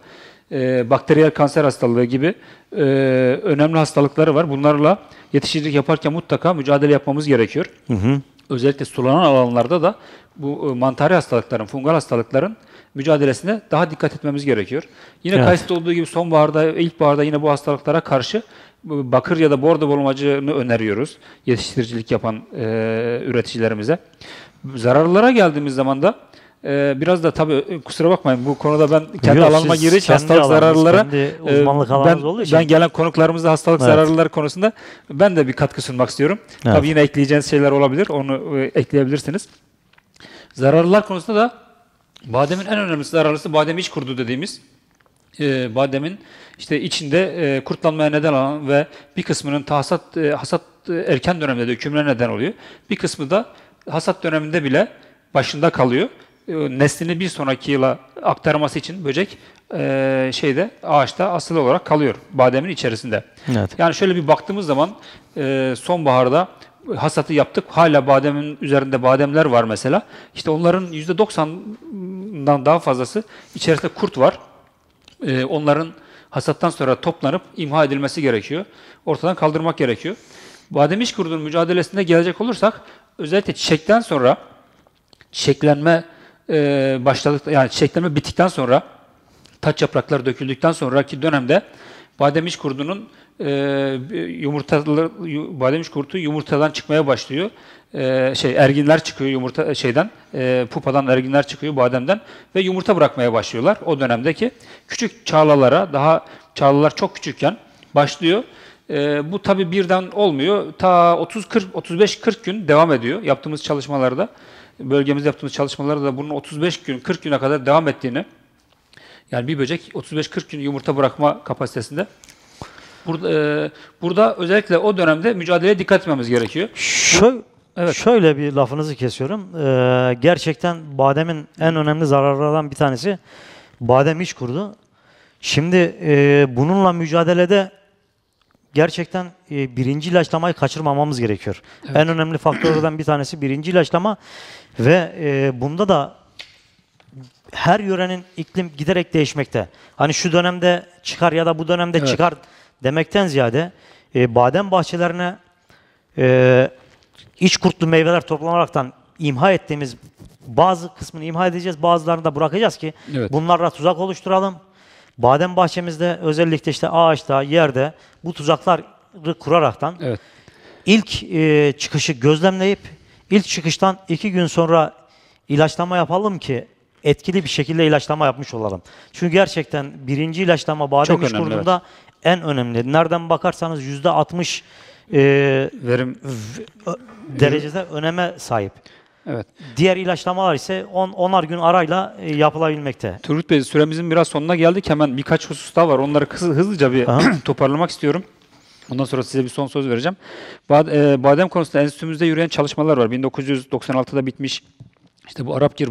e, bakteriyel kanser hastalığı gibi e, önemli hastalıkları var. Bunlarla yetişicilik yaparken mutlaka mücadele yapmamız gerekiyor. Hı hı. Özellikle sulanan alanlarda da bu e, mantari hastalıkların, fungal hastalıkların mücadelesine daha dikkat etmemiz gerekiyor. Yine evet. Kayseri'de olduğu gibi sonbaharda, ilkbaharda yine bu hastalıklara karşı e, bakır ya da bordo bulmacını öneriyoruz yetiştiricilik yapan e, üreticilerimize. Zararlara geldiğimiz zaman da ee, biraz da tabii e, kusura bakmayın bu konuda ben kendi Yok, alanıma giriş hastalık alanınız, zararlılara e, uzmanlık ben, olduğu ben gelen konuklarımızda hastalık evet. zararlılar konusunda ben de bir katkı sunmak istiyorum. Evet. Tabii yine ekleyeceğiniz şeyler olabilir. Onu e, ekleyebilirsiniz. Zararlılar konusunda da bademin en önemlisi zararlısı badem iç kurdu dediğimiz bademin işte içinde kurtlanmaya neden olan ve bir kısmının hasat hasat erken dönemde de neden oluyor. Bir kısmı da hasat döneminde bile başında kalıyor e, neslini bir sonraki yıla aktarması için böcek e, şeyde ağaçta asıl olarak kalıyor bademin içerisinde. Evet. Yani şöyle bir baktığımız zaman e, sonbaharda hasatı yaptık. Hala bademin üzerinde bademler var mesela. İşte onların %90'dan daha fazlası içerisinde kurt var. E, onların hasattan sonra toplanıp imha edilmesi gerekiyor. Ortadan kaldırmak gerekiyor. Badem iş kurudunun mücadelesinde gelecek olursak özellikle çiçekten sonra çiçeklenme e, başladık yani çiçeklenme bittikten sonra taç yaprakları döküldükten sonraki dönemde badem iş kurdunun e, badem iş kurtu yumurtadan çıkmaya başlıyor. E, şey erginler çıkıyor yumurta şeyden, e, pupadan erginler çıkıyor bademden ve yumurta bırakmaya başlıyorlar o dönemdeki küçük çağlalara daha çağlalar çok küçükken başlıyor. E, bu tabi birden olmuyor. Ta 30 40 35 40 gün devam ediyor yaptığımız çalışmalarda bölgemizde yaptığımız çalışmalarda da bunun 35 gün, 40 güne kadar devam ettiğini, yani bir böcek 35-40 gün yumurta bırakma kapasitesinde. Burada, e, burada özellikle o dönemde mücadeleye dikkat etmemiz gerekiyor. Şöyle, evet. şöyle bir lafınızı kesiyorum. Ee, gerçekten bademin en önemli zararlarından bir tanesi badem iç kurdu. Şimdi e, bununla mücadelede gerçekten e, birinci ilaçlamayı kaçırmamamız gerekiyor. Evet. En önemli faktörlerden bir tanesi birinci ilaçlama ve e, bunda da her yörenin iklim giderek değişmekte. Hani şu dönemde çıkar ya da bu dönemde evet. çıkar demekten ziyade e, badem bahçelerine e, iç kurtlu meyveler toplanaraktan imha ettiğimiz bazı kısmını imha edeceğiz, bazılarını da bırakacağız ki evet. bunlarla tuzak oluşturalım Badem bahçemizde özellikle işte ağaçta, yerde bu tuzakları kuraraktan evet. ilk e, çıkışı gözlemleyip ilk çıkıştan iki gün sonra ilaçlama yapalım ki etkili bir şekilde ilaçlama yapmış olalım. Çünkü gerçekten birinci ilaçlama badem iş kurduğunda evet. en önemli. Nereden bakarsanız yüzde 60 e, verim derecede öneme sahip. Evet. Diğer ilaçlamalar ise 10 on, onar gün arayla e, yapılabilmekte. Turgut Bey süremizin biraz sonuna geldik. Hemen birkaç husus daha var. Onları hızlı, hızlıca bir toparlamak istiyorum. Ondan sonra size bir son söz vereceğim. E, badem konusunda enstitümüzde yürüyen çalışmalar var. 1996'da bitmiş. İşte bu Arapgir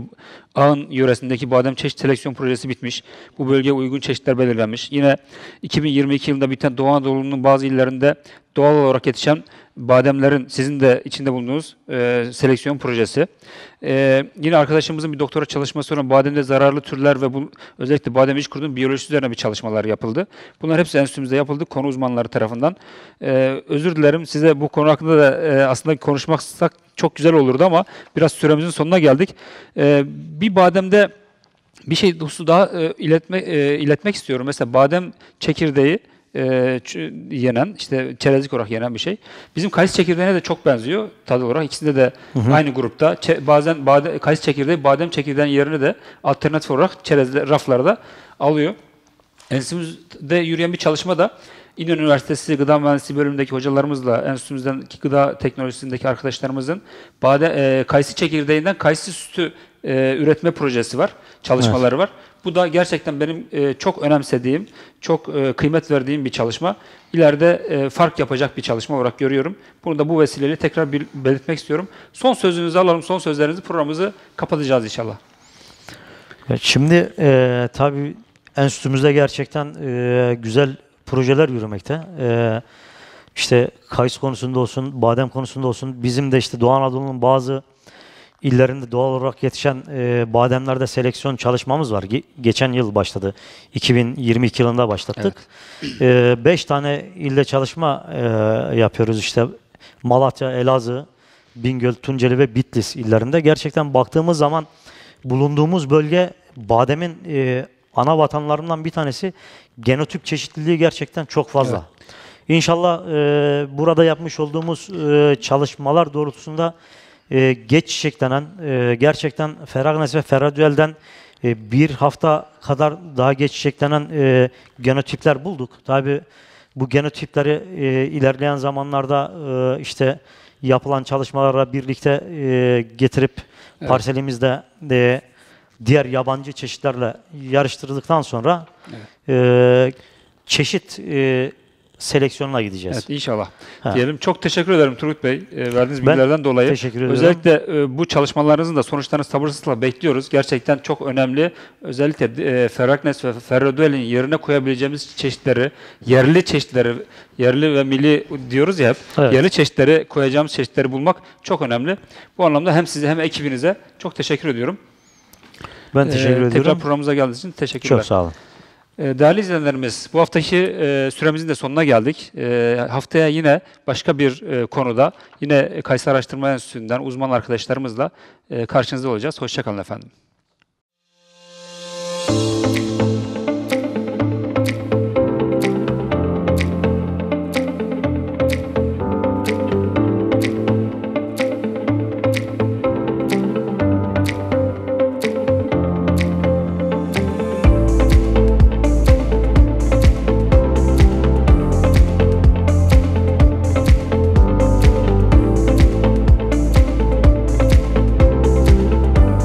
Ağın yöresindeki badem çeşit seleksiyon projesi bitmiş. Bu bölgeye uygun çeşitler belirlenmiş. Yine 2022 yılında biten Doğu Anadolu'nun bazı illerinde doğal olarak yetişen bademlerin sizin de içinde bulunduğunuz e, seleksiyon projesi. E, yine arkadaşımızın bir doktora çalışması sonra bademde zararlı türler ve bu, özellikle badem iş kurudunun biyolojisi üzerine bir çalışmalar yapıldı. Bunlar hepsi enstitümüzde yapıldı konu uzmanları tarafından. E, özür dilerim size bu konu hakkında da e, aslında konuşmaksak çok güzel olurdu ama biraz süremizin sonuna geldik. E, bir bademde bir şey hususu daha e, iletme, e, iletmek istiyorum. Mesela badem çekirdeği e, yenen, işte çerezlik olarak yenen bir şey. Bizim kayısı çekirdeğine de çok benziyor tadı olarak. İkisinde de hı hı. aynı grupta. Çe- bazen bade, kayısı çekirdeği badem çekirdeğinin yerini de alternatif olarak çerezle, raflarda alıyor. Enstitümüzde yürüyen bir çalışma da İnönü Üniversitesi Gıda Mühendisliği bölümündeki hocalarımızla Enstitümüzden gıda teknolojisindeki arkadaşlarımızın bade, e, kayısı çekirdeğinden kayısı sütü e, üretme projesi var, çalışmaları evet. var. Bu da gerçekten benim e, çok önemsediğim, çok e, kıymet verdiğim bir çalışma. İleride e, fark yapacak bir çalışma olarak görüyorum. Bunu da bu vesileyle tekrar belirtmek istiyorum. Son sözünüzü alalım, son sözlerinizi programımızı kapatacağız inşallah. Şimdi e, tabii enstitümüzde gerçekten e, güzel projeler yürümekte. E, işte kayıs konusunda olsun, badem konusunda olsun, bizim de işte Doğu Anadolu'nun bazı illerinde doğal olarak yetişen e, bademlerde seleksiyon çalışmamız var. Ge- geçen yıl başladı. 2022 yılında başlattık. 5 evet. e, beş tane ilde çalışma e, yapıyoruz işte. Malatya, Elazığ, Bingöl, Tunceli ve Bitlis illerinde. Gerçekten baktığımız zaman bulunduğumuz bölge bademin e, ana vatanlarından bir tanesi. Genotip çeşitliliği gerçekten çok fazla. Evet. İnşallah e, burada yapmış olduğumuz e, çalışmalar doğrultusunda e, geç şeklenen e, gerçekten Ferragnes ve Ferradüel'den e, bir hafta kadar daha geç şeklenen e, genotipler bulduk. Tabi bu genotipleri e, ilerleyen zamanlarda e, işte yapılan çalışmalarla birlikte e, getirip evet. parselimizde de diğer yabancı çeşitlerle yarıştırdıktan sonra evet. e, çeşit e, seleksiyonuna gideceğiz. Evet inşallah. Ha. Diyelim çok teşekkür ederim Turgut Bey e, verdiğiniz ben bilgilerden dolayı. Teşekkür ederim. Özellikle e, bu çalışmalarınızın da sonuçlarını sabırsızlıkla bekliyoruz. Gerçekten çok önemli. Özellikle e, Ferraknes ve Ferroduel'in yerine koyabileceğimiz çeşitleri, yerli çeşitleri, yerli ve milli diyoruz ya Evet. Yerli çeşitleri koyacağımız çeşitleri bulmak çok önemli. Bu anlamda hem size hem ekibinize çok teşekkür ediyorum. Ben teşekkür ee, ediyorum. Tekrar programımıza geldiğiniz için teşekkürler. Çok sağ olun. Ee, değerli izleyenlerimiz, bu haftaki e, süremizin de sonuna geldik. Ee, haftaya yine başka bir e, konuda, yine Kayseri Araştırma Enstitüsü'nden uzman arkadaşlarımızla e, karşınızda olacağız. Hoşçakalın efendim.